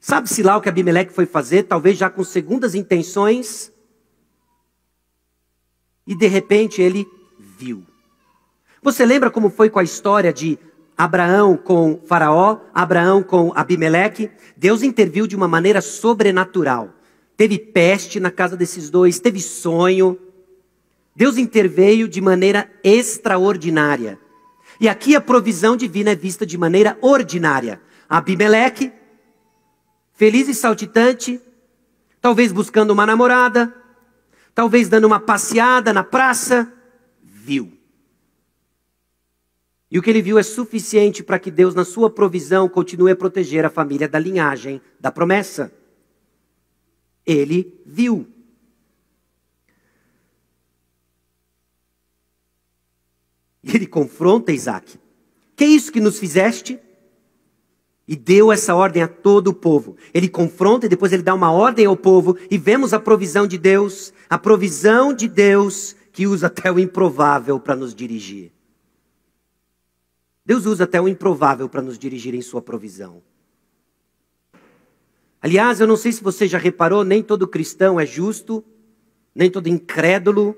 Sabe-se lá o que Abimeleque foi fazer, talvez já com segundas intenções, e de repente ele viu. Você lembra como foi com a história de Abraão com Faraó, Abraão com Abimeleque? Deus interviu de uma maneira sobrenatural. Teve peste na casa desses dois, teve sonho. Deus interveio de maneira extraordinária. E aqui a provisão divina é vista de maneira ordinária. Abimeleque, feliz e saltitante, talvez buscando uma namorada, talvez dando uma passeada na praça, viu. E o que ele viu é suficiente para que Deus, na sua provisão, continue a proteger a família da linhagem da promessa. Ele viu. E ele confronta Isaac. Que é isso que nos fizeste? E deu essa ordem a todo o povo. Ele confronta e depois ele dá uma ordem ao povo e vemos a provisão de Deus, a provisão de Deus que usa até o improvável para nos dirigir. Deus usa até o improvável para nos dirigir em sua provisão. Aliás, eu não sei se você já reparou, nem todo cristão é justo, nem todo incrédulo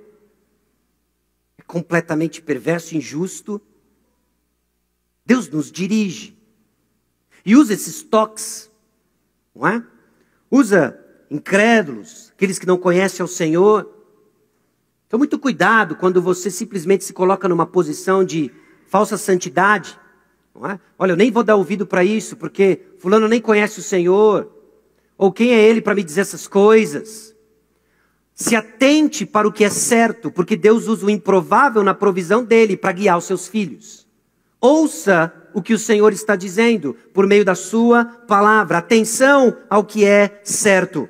completamente perverso, injusto, Deus nos dirige e usa esses toques, não é? Usa incrédulos, aqueles que não conhecem o Senhor. Então, muito cuidado quando você simplesmente se coloca numa posição de falsa santidade. Não é? Olha, eu nem vou dar ouvido para isso, porque Fulano nem conhece o Senhor. Ou quem é ele para me dizer essas coisas? Se atente para o que é certo, porque Deus usa o improvável na provisão dele para guiar os seus filhos. Ouça o que o Senhor está dizendo por meio da sua palavra. Atenção ao que é certo.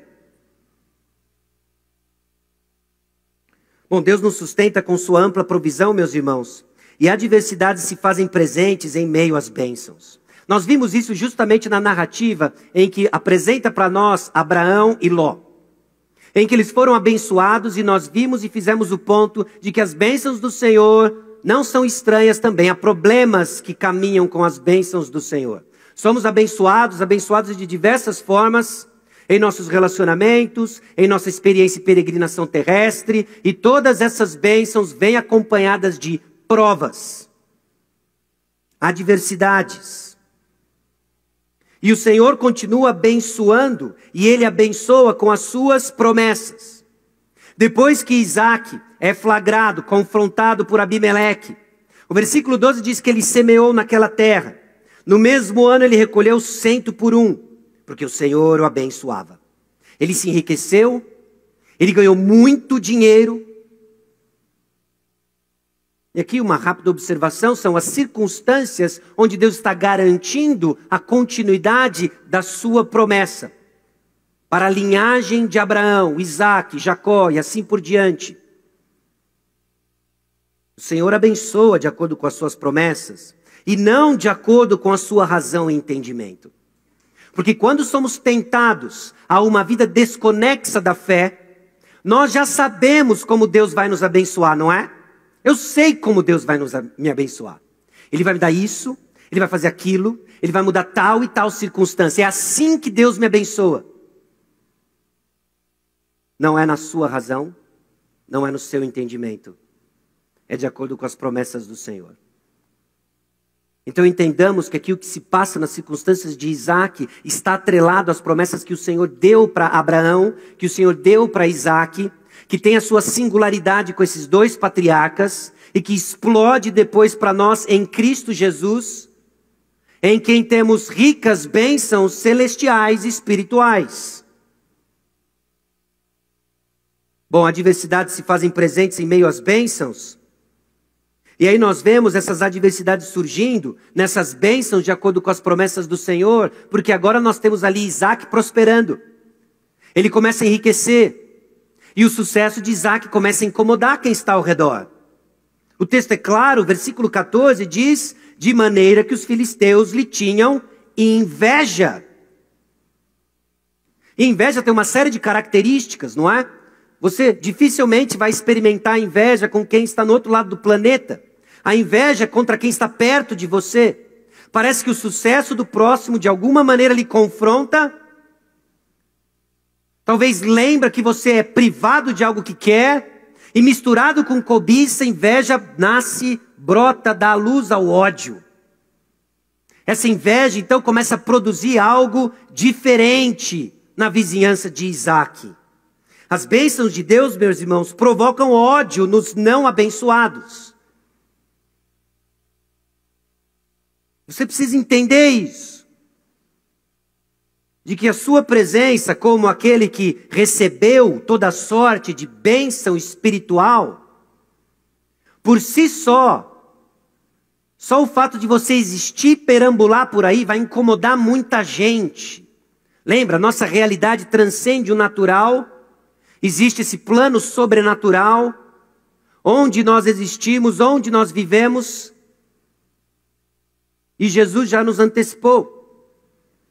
Bom, Deus nos sustenta com sua ampla provisão, meus irmãos, e adversidades se fazem presentes em meio às bênçãos. Nós vimos isso justamente na narrativa em que apresenta para nós Abraão e Ló em que eles foram abençoados e nós vimos e fizemos o ponto de que as bênçãos do Senhor não são estranhas também, há problemas que caminham com as bênçãos do Senhor. Somos abençoados, abençoados de diversas formas, em nossos relacionamentos, em nossa experiência e peregrinação terrestre, e todas essas bênçãos vêm acompanhadas de provas, adversidades, e o Senhor continua abençoando, e ele abençoa com as suas promessas. Depois que Isaac é flagrado, confrontado por Abimeleque, o versículo 12 diz que ele semeou naquela terra. No mesmo ano ele recolheu cento por um, porque o Senhor o abençoava. Ele se enriqueceu, ele ganhou muito dinheiro, e aqui uma rápida observação são as circunstâncias onde Deus está garantindo a continuidade da sua promessa para a linhagem de Abraão, Isaac, Jacó e assim por diante. O Senhor abençoa de acordo com as suas promessas e não de acordo com a sua razão e entendimento. Porque quando somos tentados a uma vida desconexa da fé, nós já sabemos como Deus vai nos abençoar, não é? Eu sei como Deus vai nos, me abençoar. Ele vai me dar isso, ele vai fazer aquilo, ele vai mudar tal e tal circunstância. É assim que Deus me abençoa. Não é na sua razão, não é no seu entendimento. É de acordo com as promessas do Senhor. Então entendamos que aquilo que se passa nas circunstâncias de Isaac está atrelado às promessas que o Senhor deu para Abraão, que o Senhor deu para Isaac que tem a sua singularidade com esses dois patriarcas e que explode depois para nós em Cristo Jesus, em quem temos ricas bênçãos celestiais e espirituais. Bom, adversidades se fazem presentes em meio às bênçãos. E aí nós vemos essas adversidades surgindo, nessas bênçãos de acordo com as promessas do Senhor, porque agora nós temos ali Isaac prosperando. Ele começa a enriquecer. E o sucesso de Isaac começa a incomodar quem está ao redor. O texto é claro, o versículo 14 diz: De maneira que os filisteus lhe tinham inveja. E inveja tem uma série de características, não é? Você dificilmente vai experimentar inveja com quem está no outro lado do planeta. A inveja é contra quem está perto de você. Parece que o sucesso do próximo de alguma maneira lhe confronta Talvez lembra que você é privado de algo que quer e misturado com cobiça, inveja nasce, brota, dá luz ao ódio. Essa inveja então começa a produzir algo diferente na vizinhança de Isaac. As bênçãos de Deus, meus irmãos, provocam ódio nos não abençoados. Você precisa entender isso de que a sua presença, como aquele que recebeu toda sorte de bênção espiritual, por si só, só o fato de você existir, perambular por aí, vai incomodar muita gente. Lembra, nossa realidade transcende o natural, existe esse plano sobrenatural, onde nós existimos, onde nós vivemos, e Jesus já nos antecipou.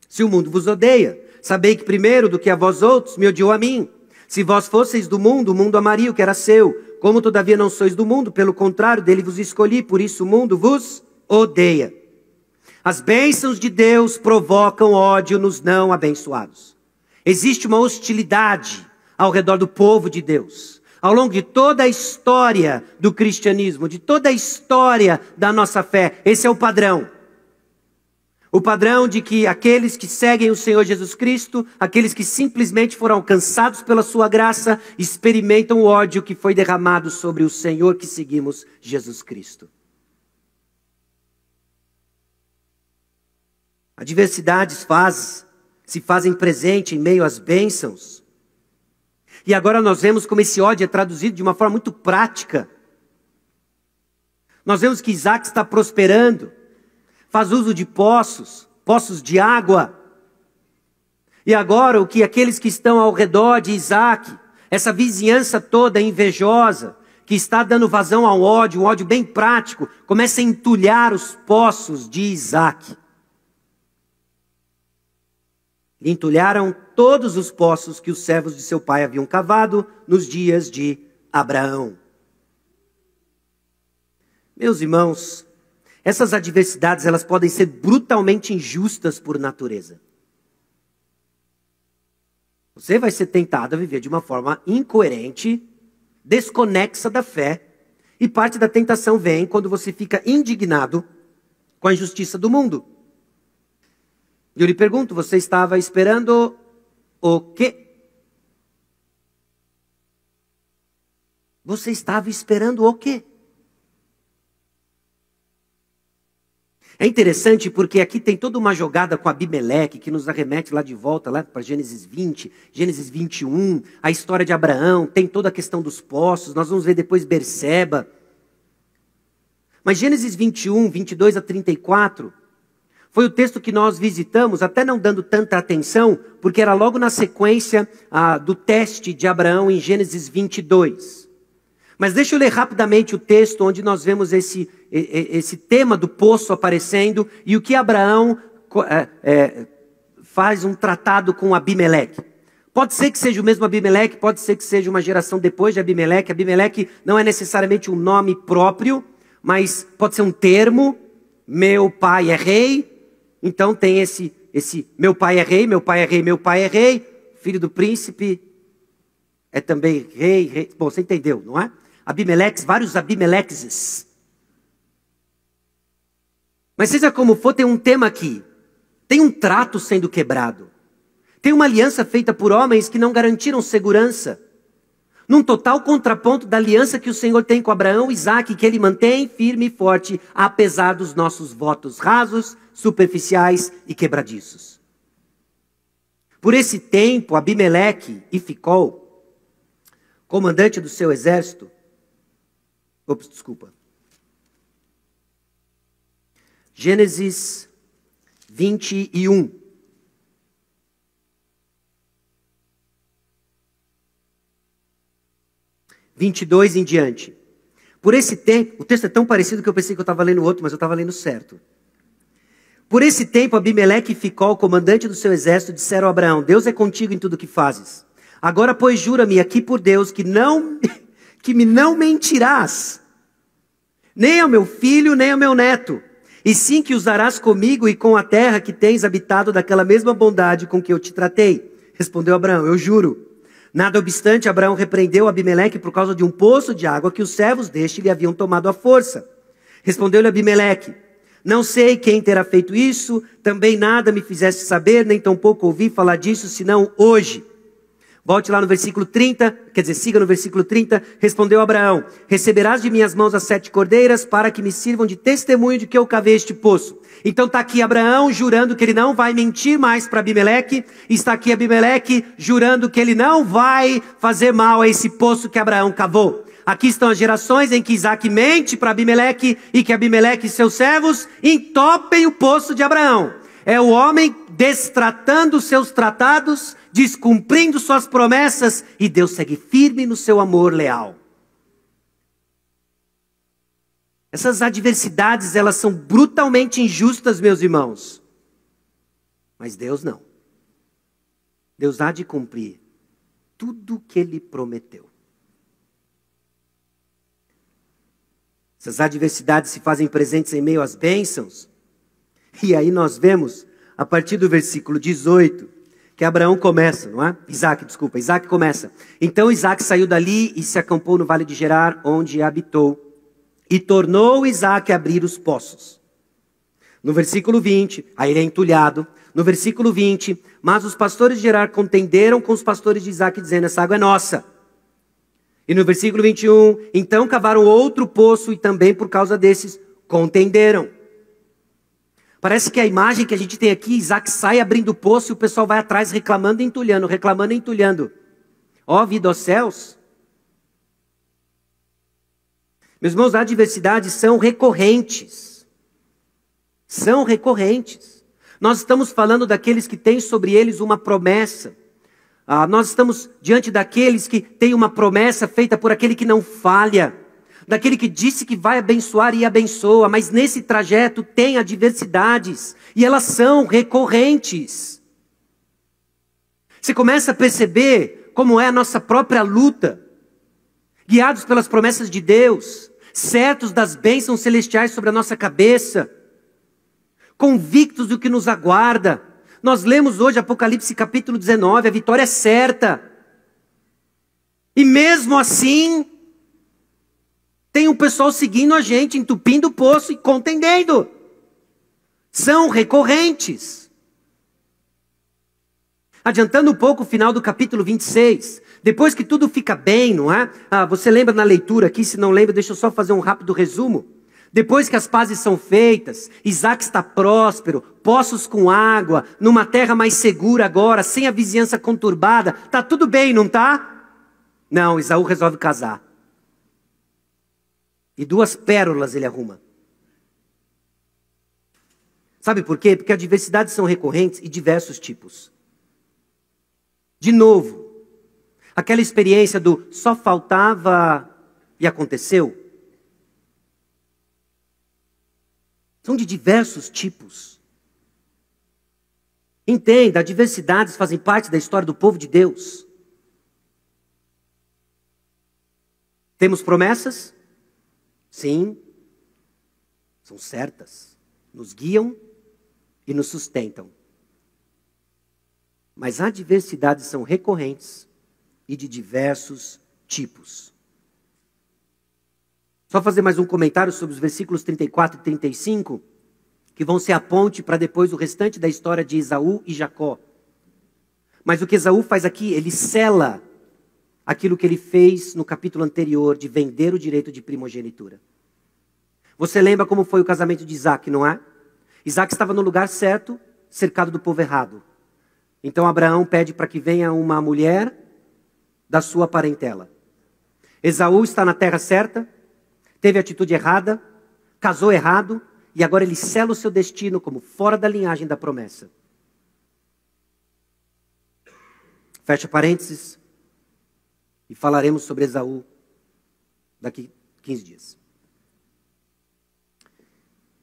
Se o mundo vos odeia, sabei que primeiro do que a vós outros me odiou a mim. Se vós fosseis do mundo, o mundo amaria o que era seu. Como todavia não sois do mundo, pelo contrário, dele vos escolhi, por isso o mundo vos odeia. As bênçãos de Deus provocam ódio nos não abençoados. Existe uma hostilidade ao redor do povo de Deus. Ao longo de toda a história do cristianismo, de toda a história da nossa fé, esse é o padrão. O padrão de que aqueles que seguem o Senhor Jesus Cristo, aqueles que simplesmente foram alcançados pela sua graça, experimentam o ódio que foi derramado sobre o Senhor que seguimos, Jesus Cristo. Adversidades faz, se fazem presente em meio às bênçãos. E agora nós vemos como esse ódio é traduzido de uma forma muito prática. Nós vemos que Isaac está prosperando faz uso de poços, poços de água. E agora o que aqueles que estão ao redor de Isaac, essa vizinhança toda invejosa, que está dando vazão ao ódio, um ódio bem prático, começa a entulhar os poços de Isaac. entulharam todos os poços que os servos de seu pai haviam cavado nos dias de Abraão. Meus irmãos, essas adversidades, elas podem ser brutalmente injustas por natureza. Você vai ser tentado a viver de uma forma incoerente, desconexa da fé, e parte da tentação vem quando você fica indignado com a injustiça do mundo. E eu lhe pergunto, você estava esperando o quê? Você estava esperando o quê? É interessante porque aqui tem toda uma jogada com Abimeleque que nos arremete lá de volta, lá para Gênesis 20, Gênesis 21, a história de Abraão, tem toda a questão dos poços, nós vamos ver depois Berseba. Mas Gênesis 21, 22 a 34, foi o texto que nós visitamos, até não dando tanta atenção, porque era logo na sequência ah, do teste de Abraão em Gênesis 22. Mas deixa eu ler rapidamente o texto onde nós vemos esse, esse tema do poço aparecendo e o que Abraão é, é, faz um tratado com Abimeleque. Pode ser que seja o mesmo Abimeleque, pode ser que seja uma geração depois de Abimeleque. Abimeleque não é necessariamente um nome próprio, mas pode ser um termo. Meu pai é rei, então tem esse, esse meu pai é rei, meu pai é rei, meu pai é rei, filho do príncipe é também rei, rei. Bom, você entendeu, não é? Abimeleques, vários Abimeleques. Mas seja como for, tem um tema aqui. Tem um trato sendo quebrado. Tem uma aliança feita por homens que não garantiram segurança. Num total contraponto da aliança que o Senhor tem com Abraão, Isaac, que ele mantém firme e forte, apesar dos nossos votos rasos, superficiais e quebradiços. Por esse tempo, Abimeleque e Ficol, comandante do seu exército, Ops, desculpa. Gênesis 21. Vinte e dois em diante. Por esse tempo, o texto é tão parecido que eu pensei que eu estava lendo outro, mas eu estava lendo certo. Por esse tempo, Abimeleque e Ficol, comandante do seu exército, disseram a Abraão: Deus é contigo em tudo que fazes. Agora, pois, jura-me aqui por Deus que não que me não mentirás, nem ao meu filho, nem ao meu neto, e sim que usarás comigo e com a terra que tens habitado daquela mesma bondade com que eu te tratei. Respondeu Abraão: Eu juro. Nada obstante, Abraão repreendeu Abimeleque por causa de um poço de água que os servos deste lhe haviam tomado à força. Respondeu-lhe Abimeleque: Não sei quem terá feito isso, também nada me fizeste saber, nem tampouco ouvi falar disso, senão hoje. Volte lá no versículo 30, quer dizer, siga no versículo 30. Respondeu Abraão: Receberás de minhas mãos as sete cordeiras para que me sirvam de testemunho de que eu cavei este poço. Então está aqui Abraão jurando que ele não vai mentir mais para Abimeleque. Está aqui Abimeleque jurando que ele não vai fazer mal a esse poço que Abraão cavou. Aqui estão as gerações em que Isaac mente para Abimeleque e que Abimeleque e seus servos entopem o poço de Abraão. É o homem destratando seus tratados, descumprindo suas promessas, e Deus segue firme no seu amor leal. Essas adversidades, elas são brutalmente injustas, meus irmãos. Mas Deus não. Deus há de cumprir tudo o que ele prometeu. Essas adversidades se fazem presentes em meio às bênçãos. E aí nós vemos a partir do versículo 18, que Abraão começa, não é? Isaac, desculpa, Isaac começa. Então Isaac saiu dali e se acampou no vale de Gerar, onde habitou. E tornou Isaac a abrir os poços. No versículo 20, aí ele é entulhado. No versículo 20, mas os pastores de Gerar contenderam com os pastores de Isaac, dizendo: Essa água é nossa. E no versículo 21, então cavaram outro poço e também por causa desses contenderam. Parece que a imagem que a gente tem aqui, Isaac sai abrindo o poço e o pessoal vai atrás reclamando e entulhando, reclamando e entulhando. Ó vida aos céus. Meus irmãos, adversidades são recorrentes. São recorrentes. Nós estamos falando daqueles que têm sobre eles uma promessa. Ah, nós estamos diante daqueles que têm uma promessa feita por aquele que não falha daquele que disse que vai abençoar e abençoa, mas nesse trajeto tem adversidades e elas são recorrentes. Você começa a perceber como é a nossa própria luta, guiados pelas promessas de Deus, certos das bênçãos celestiais sobre a nossa cabeça, convictos do que nos aguarda. Nós lemos hoje Apocalipse capítulo 19, a vitória é certa. E mesmo assim, tem um pessoal seguindo a gente, entupindo o poço e contendendo. São recorrentes. Adiantando um pouco o final do capítulo 26, depois que tudo fica bem, não é? Ah, você lembra na leitura aqui, se não lembra, deixa eu só fazer um rápido resumo. Depois que as pazes são feitas, Isaac está próspero, poços com água, numa terra mais segura agora, sem a vizinhança conturbada. Tá tudo bem, não tá? Não, Isaú resolve casar. E duas pérolas ele arruma. Sabe por quê? Porque adversidades são recorrentes e diversos tipos. De novo, aquela experiência do só faltava e aconteceu. São de diversos tipos. Entenda, diversidades fazem parte da história do povo de Deus. Temos promessas, Sim, são certas, nos guiam e nos sustentam. Mas adversidades são recorrentes e de diversos tipos. Só fazer mais um comentário sobre os versículos 34 e 35, que vão ser a ponte para depois o restante da história de Esaú e Jacó. Mas o que Esaú faz aqui, ele sela aquilo que ele fez no capítulo anterior de vender o direito de primogenitura. Você lembra como foi o casamento de Isaac, não é? Isaac estava no lugar certo, cercado do povo errado. Então Abraão pede para que venha uma mulher da sua parentela. Esaú está na terra certa, teve atitude errada, casou errado e agora ele sela o seu destino como fora da linhagem da promessa. Fecha parênteses. E falaremos sobre Esaú daqui 15 dias.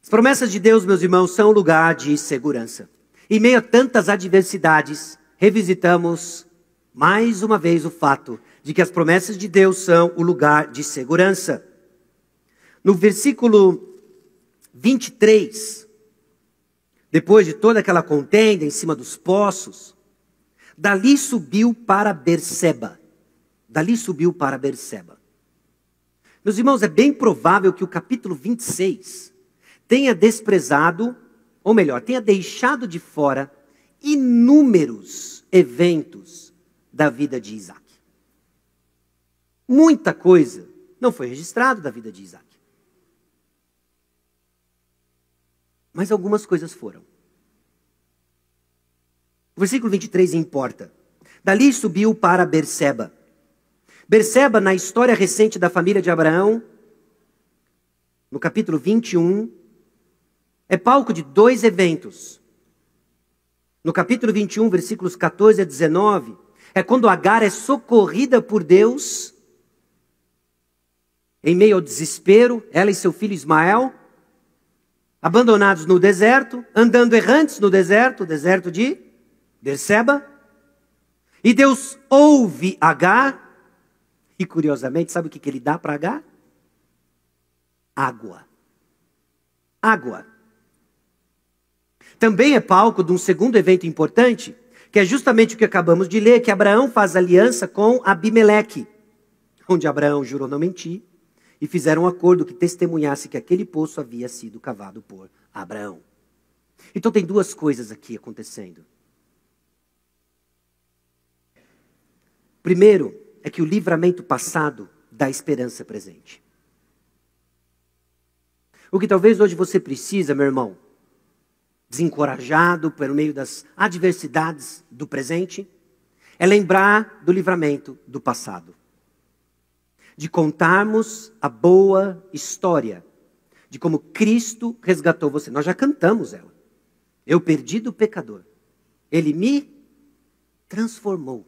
As promessas de Deus, meus irmãos, são lugar de segurança. Em meio a tantas adversidades, revisitamos mais uma vez o fato de que as promessas de Deus são o lugar de segurança. No versículo 23, depois de toda aquela contenda em cima dos poços, dali subiu para Berseba, Dali subiu para Berseba. Meus irmãos, é bem provável que o capítulo 26 tenha desprezado, ou melhor, tenha deixado de fora inúmeros eventos da vida de Isaac. Muita coisa não foi registrada da vida de Isaac. Mas algumas coisas foram. O versículo 23 importa. Dali subiu para Berseba. Perceba na história recente da família de Abraão, no capítulo 21, é palco de dois eventos. No capítulo 21, versículos 14 a 19, é quando Agar é socorrida por Deus, em meio ao desespero, ela e seu filho Ismael, abandonados no deserto, andando errantes no deserto, deserto de Berseba. E Deus ouve Agar e curiosamente, sabe o que, que ele dá para H? Água. Água. Também é palco de um segundo evento importante, que é justamente o que acabamos de ler, que Abraão faz aliança com Abimeleque, onde Abraão jurou não mentir, e fizeram um acordo que testemunhasse que aquele poço havia sido cavado por Abraão. Então tem duas coisas aqui acontecendo. Primeiro, é que o livramento passado dá esperança presente. O que talvez hoje você precisa, meu irmão, desencorajado pelo meio das adversidades do presente, é lembrar do livramento do passado. De contarmos a boa história de como Cristo resgatou você. Nós já cantamos ela. Eu perdi do pecador. Ele me transformou.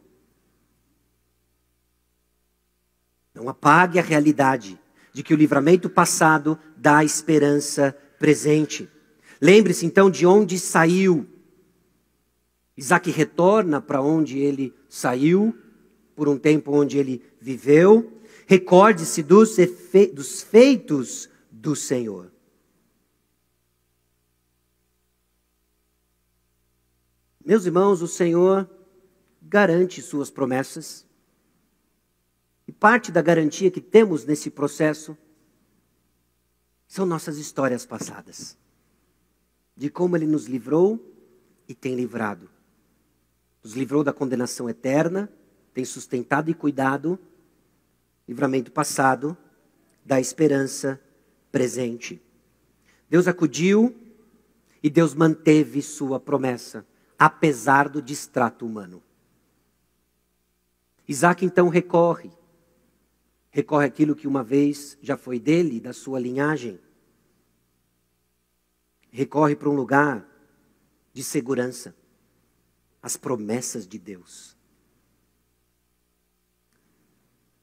Não apague a realidade de que o livramento passado dá esperança presente. Lembre-se então de onde saiu. Isaac retorna para onde ele saiu, por um tempo onde ele viveu. Recorde-se dos, dos feitos do Senhor. Meus irmãos, o Senhor garante suas promessas. E parte da garantia que temos nesse processo são nossas histórias passadas, de como Ele nos livrou e tem livrado. Nos livrou da condenação eterna, tem sustentado e cuidado, livramento passado, da esperança presente. Deus acudiu e Deus manteve sua promessa, apesar do distrato humano. Isaac então recorre recorre àquilo que uma vez já foi dele, da sua linhagem. Recorre para um lugar de segurança, as promessas de Deus.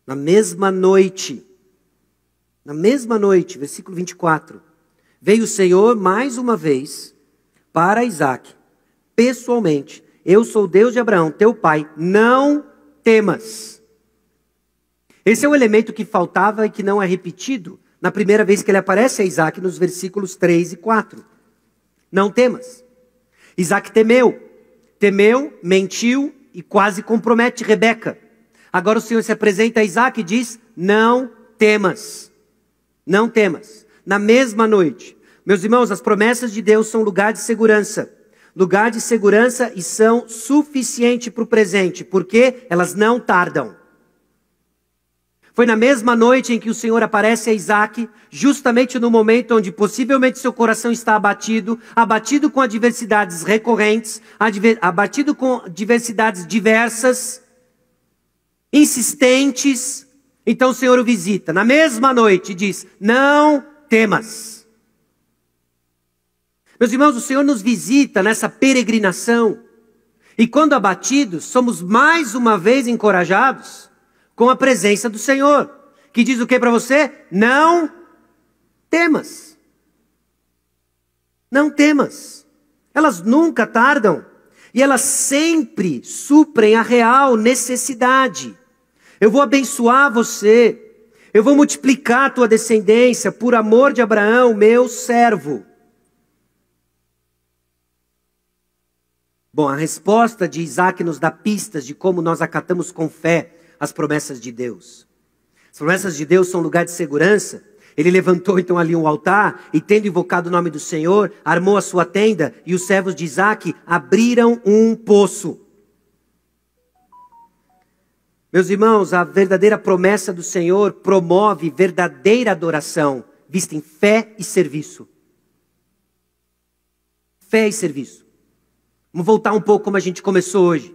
Na mesma noite, na mesma noite, versículo 24, veio o Senhor mais uma vez para Isaac, pessoalmente. Eu sou Deus de Abraão, teu pai, não temas esse é um elemento que faltava e que não é repetido. Na primeira vez que ele aparece a é Isaac nos versículos 3 e 4. Não temas. Isaac temeu. Temeu, mentiu e quase compromete Rebeca. Agora o Senhor se apresenta a Isaac e diz: Não temas. Não temas. Na mesma noite. Meus irmãos, as promessas de Deus são lugar de segurança lugar de segurança e são suficiente para o presente, porque elas não tardam. Foi na mesma noite em que o Senhor aparece a Isaac, justamente no momento onde possivelmente seu coração está abatido, abatido com adversidades recorrentes, abatido com adversidades diversas, insistentes. Então o Senhor o visita. Na mesma noite diz: Não temas. Meus irmãos, o Senhor nos visita nessa peregrinação. E quando abatidos, somos mais uma vez encorajados com a presença do Senhor, que diz o que para você? Não temas. Não temas. Elas nunca tardam e elas sempre suprem a real necessidade. Eu vou abençoar você, eu vou multiplicar a tua descendência por amor de Abraão, meu servo. Bom, a resposta de Isaac nos dá pistas de como nós acatamos com fé as promessas de Deus. As promessas de Deus são lugar de segurança. Ele levantou então ali um altar e, tendo invocado o nome do Senhor, armou a sua tenda e os servos de Isaac abriram um poço. Meus irmãos, a verdadeira promessa do Senhor promove verdadeira adoração, vista em fé e serviço. Fé e serviço. Vamos voltar um pouco como a gente começou hoje.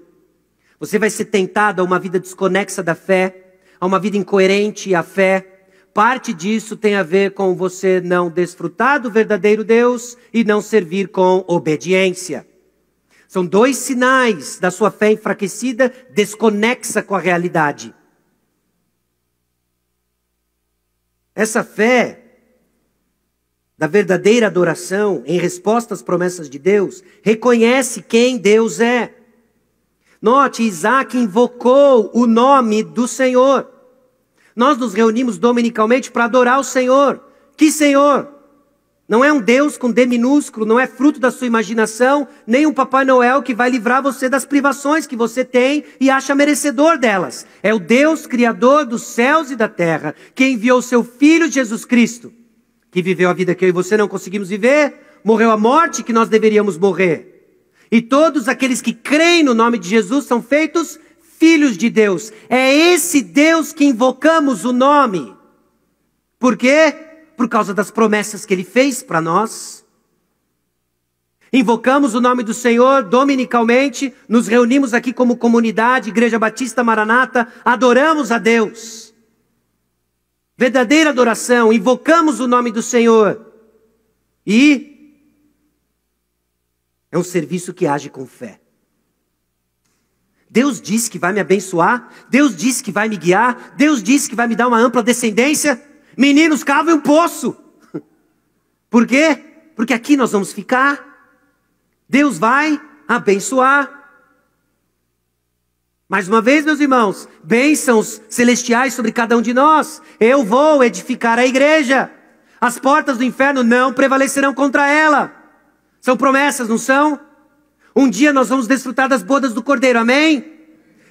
Você vai ser tentado a uma vida desconexa da fé, a uma vida incoerente à fé. Parte disso tem a ver com você não desfrutar do verdadeiro Deus e não servir com obediência. São dois sinais da sua fé enfraquecida, desconexa com a realidade. Essa fé da verdadeira adoração em resposta às promessas de Deus reconhece quem Deus é. Note, Isaac invocou o nome do Senhor. Nós nos reunimos dominicalmente para adorar o Senhor. Que Senhor? Não é um Deus com D minúsculo, não é fruto da sua imaginação, nem um Papai Noel que vai livrar você das privações que você tem e acha merecedor delas. É o Deus Criador dos céus e da terra, que enviou seu Filho Jesus Cristo, que viveu a vida que eu e você não conseguimos viver, morreu a morte que nós deveríamos morrer e todos aqueles que creem no nome de Jesus são feitos filhos de Deus. É esse Deus que invocamos o nome. Por quê? Por causa das promessas que ele fez para nós. Invocamos o nome do Senhor dominicalmente, nos reunimos aqui como comunidade, Igreja Batista Maranata, adoramos a Deus. Verdadeira adoração, invocamos o nome do Senhor. E é um serviço que age com fé. Deus disse que vai me abençoar, Deus disse que vai me guiar, Deus disse que vai me dar uma ampla descendência. Meninos, cavem um poço. Por quê? Porque aqui nós vamos ficar. Deus vai abençoar. Mais uma vez, meus irmãos, bênçãos celestiais sobre cada um de nós. Eu vou edificar a igreja. As portas do inferno não prevalecerão contra ela. São promessas, não são? Um dia nós vamos desfrutar das bodas do Cordeiro, amém?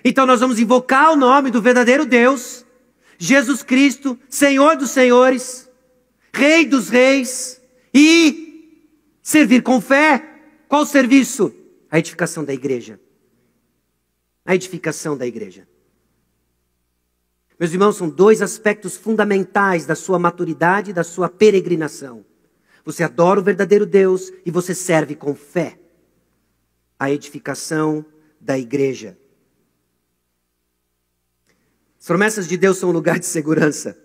Então nós vamos invocar o nome do verdadeiro Deus, Jesus Cristo, Senhor dos Senhores, Rei dos Reis, e servir com fé. Qual serviço? A edificação da igreja. A edificação da igreja. Meus irmãos, são dois aspectos fundamentais da sua maturidade e da sua peregrinação. Você adora o verdadeiro Deus e você serve com fé a edificação da igreja. As promessas de Deus são um lugar de segurança.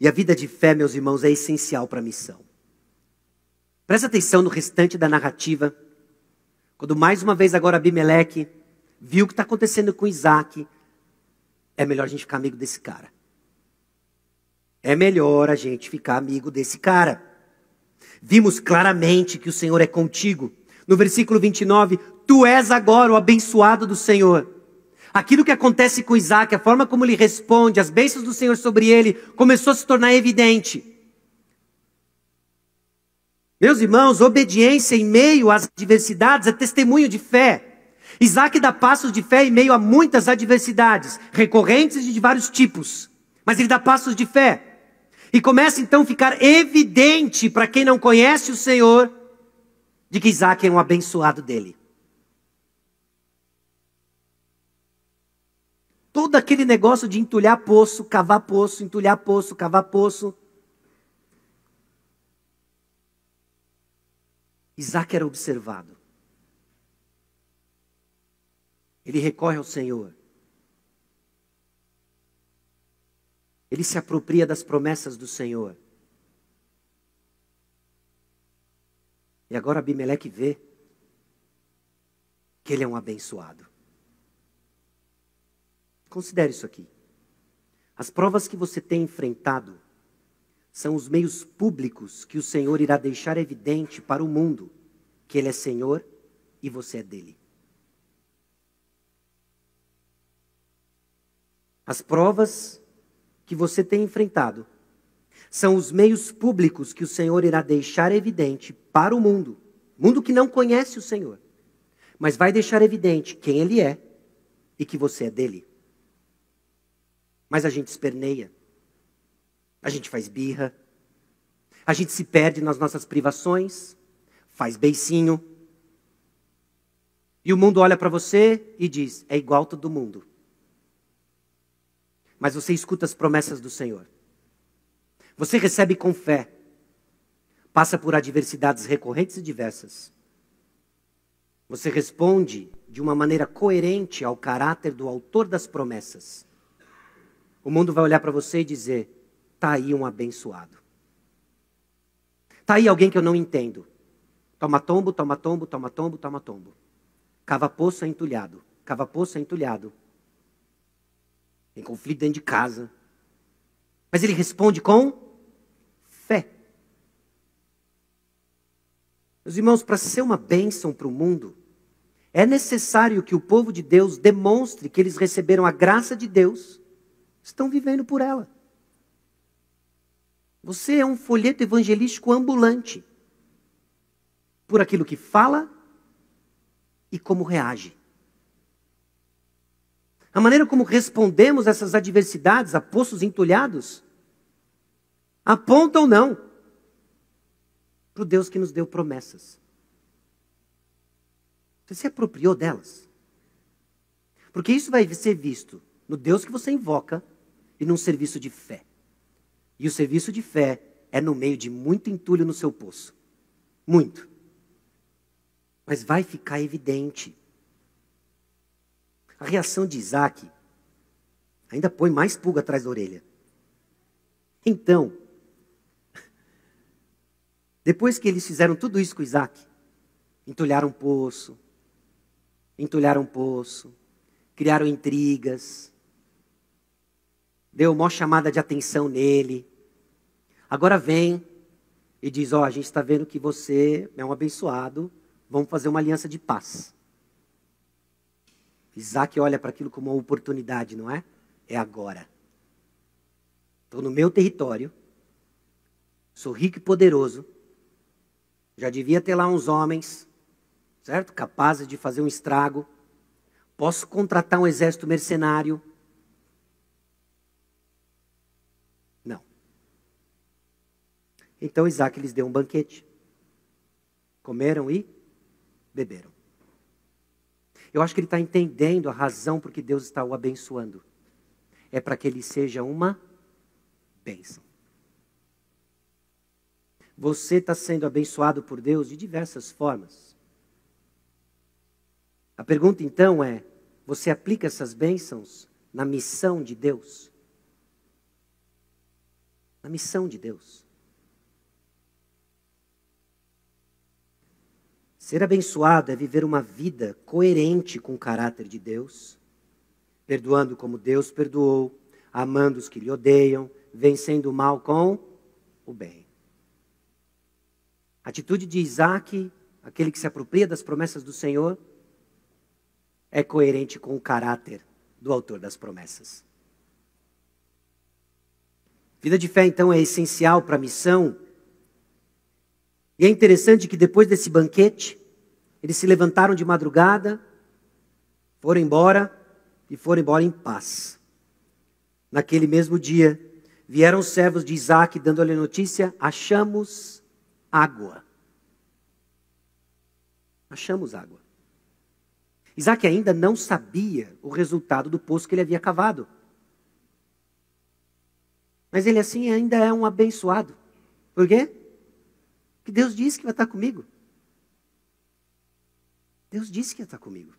E a vida de fé, meus irmãos, é essencial para a missão. Presta atenção no restante da narrativa. Quando mais uma vez agora Abimeleque viu o que está acontecendo com Isaac, é melhor a gente ficar amigo desse cara. É melhor a gente ficar amigo desse cara. Vimos claramente que o Senhor é contigo. No versículo 29, tu és agora o abençoado do Senhor. Aquilo que acontece com Isaac, a forma como ele responde, as bênçãos do Senhor sobre ele, começou a se tornar evidente. Meus irmãos, obediência em meio às adversidades é testemunho de fé. Isaac dá passos de fé em meio a muitas adversidades, recorrentes e de vários tipos. Mas ele dá passos de fé. E começa então a ficar evidente para quem não conhece o Senhor de que Isaac é um abençoado dele. Todo aquele negócio de entulhar poço, cavar poço, entulhar poço, cavar poço. Isaac era observado. Ele recorre ao Senhor. Ele se apropria das promessas do Senhor. E agora Abimeleque vê que ele é um abençoado. Considere isso aqui. As provas que você tem enfrentado são os meios públicos que o Senhor irá deixar evidente para o mundo que Ele é Senhor e você é dele. As provas que você tem enfrentado são os meios públicos que o Senhor irá deixar evidente para o mundo, mundo que não conhece o Senhor, mas vai deixar evidente quem Ele é e que você é dele. Mas a gente esperneia, a gente faz birra, a gente se perde nas nossas privações, faz beicinho. E o mundo olha para você e diz: é igual todo mundo mas você escuta as promessas do Senhor. Você recebe com fé, passa por adversidades recorrentes e diversas. Você responde de uma maneira coerente ao caráter do autor das promessas. O mundo vai olhar para você e dizer: está aí um abençoado. Está aí alguém que eu não entendo. Toma tombo, toma tombo, toma tombo, toma tombo. Cava poço é entulhado, cava poço é entulhado. Tem conflito dentro de casa. Mas ele responde com fé. Meus irmãos, para ser uma bênção para o mundo, é necessário que o povo de Deus demonstre que eles receberam a graça de Deus, estão vivendo por ela. Você é um folheto evangelístico ambulante por aquilo que fala e como reage. A maneira como respondemos essas adversidades, a poços entulhados, aponta ou não para o Deus que nos deu promessas. Você se apropriou delas? Porque isso vai ser visto no Deus que você invoca e num serviço de fé. E o serviço de fé é no meio de muito entulho no seu poço. Muito. Mas vai ficar evidente a reação de Isaac ainda põe mais pulga atrás da orelha. Então, depois que eles fizeram tudo isso com Isaac, entulharam o poço, entulharam o poço, criaram intrigas, deu uma chamada de atenção nele. Agora vem e diz: Ó, oh, a gente está vendo que você é um abençoado, vamos fazer uma aliança de paz. Isaac olha para aquilo como uma oportunidade, não é? É agora. Estou no meu território, sou rico e poderoso, já devia ter lá uns homens, certo? Capazes de fazer um estrago. Posso contratar um exército mercenário. Não. Então Isaac lhes deu um banquete. Comeram e beberam. Eu acho que ele está entendendo a razão por que Deus está o abençoando. É para que ele seja uma bênção. Você está sendo abençoado por Deus de diversas formas. A pergunta então é: você aplica essas bênçãos na missão de Deus? Na missão de Deus. Ser abençoado é viver uma vida coerente com o caráter de Deus, perdoando como Deus perdoou, amando os que lhe odeiam, vencendo o mal com o bem. A atitude de Isaac, aquele que se apropria das promessas do Senhor, é coerente com o caráter do autor das promessas. Vida de fé, então, é essencial para a missão. E é interessante que depois desse banquete, eles se levantaram de madrugada, foram embora e foram embora em paz. Naquele mesmo dia, vieram os servos de Isaac dando-lhe notícia: achamos água. Achamos água. Isaac ainda não sabia o resultado do poço que ele havia cavado. Mas ele assim ainda é um abençoado. Por quê? Porque Deus disse que vai estar comigo. Deus disse que ia estar comigo.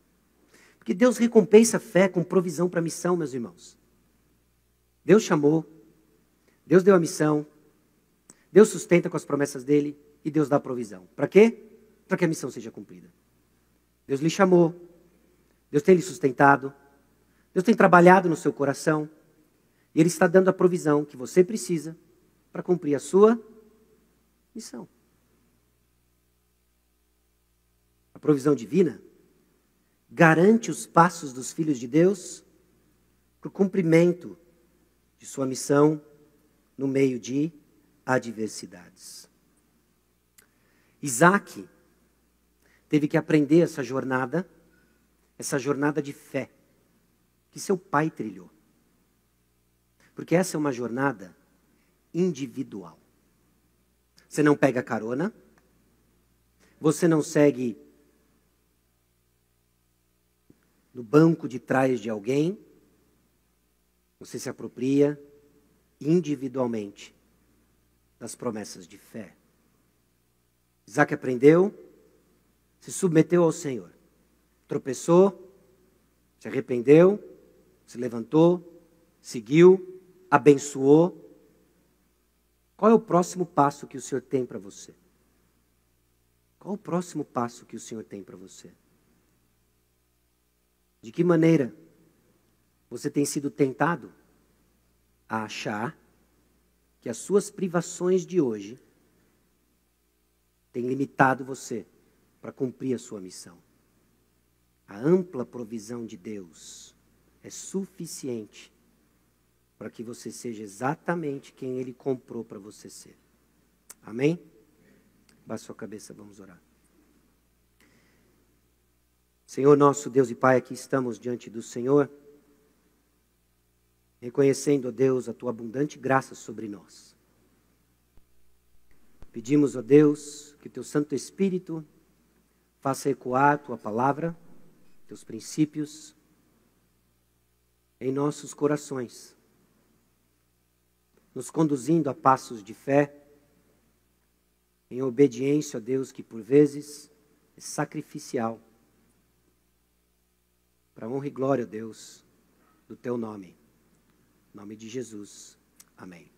Porque Deus recompensa a fé com provisão para a missão, meus irmãos. Deus chamou, Deus deu a missão, Deus sustenta com as promessas dele e Deus dá a provisão. Para quê? Para que a missão seja cumprida. Deus lhe chamou, Deus tem lhe sustentado, Deus tem trabalhado no seu coração e Ele está dando a provisão que você precisa para cumprir a sua missão. provisão divina, garante os passos dos filhos de Deus para o cumprimento de sua missão no meio de adversidades. Isaac teve que aprender essa jornada, essa jornada de fé que seu pai trilhou. Porque essa é uma jornada individual. Você não pega carona, você não segue no banco de trás de alguém, você se apropria individualmente das promessas de fé. Isaac aprendeu, se submeteu ao Senhor, tropeçou, se arrependeu, se levantou, seguiu, abençoou. Qual é o próximo passo que o Senhor tem para você? Qual o próximo passo que o Senhor tem para você? De que maneira você tem sido tentado a achar que as suas privações de hoje têm limitado você para cumprir a sua missão? A ampla provisão de Deus é suficiente para que você seja exatamente quem Ele comprou para você ser. Amém? Baixe sua cabeça, vamos orar. Senhor nosso Deus e Pai, aqui estamos diante do Senhor, reconhecendo, ó Deus, a tua abundante graça sobre nós. Pedimos, ó Deus, que o teu Santo Espírito faça ecoar a tua palavra, teus princípios em nossos corações, nos conduzindo a passos de fé, em obediência a Deus que por vezes é sacrificial para honra e glória, Deus, do teu nome. Em nome de Jesus. Amém.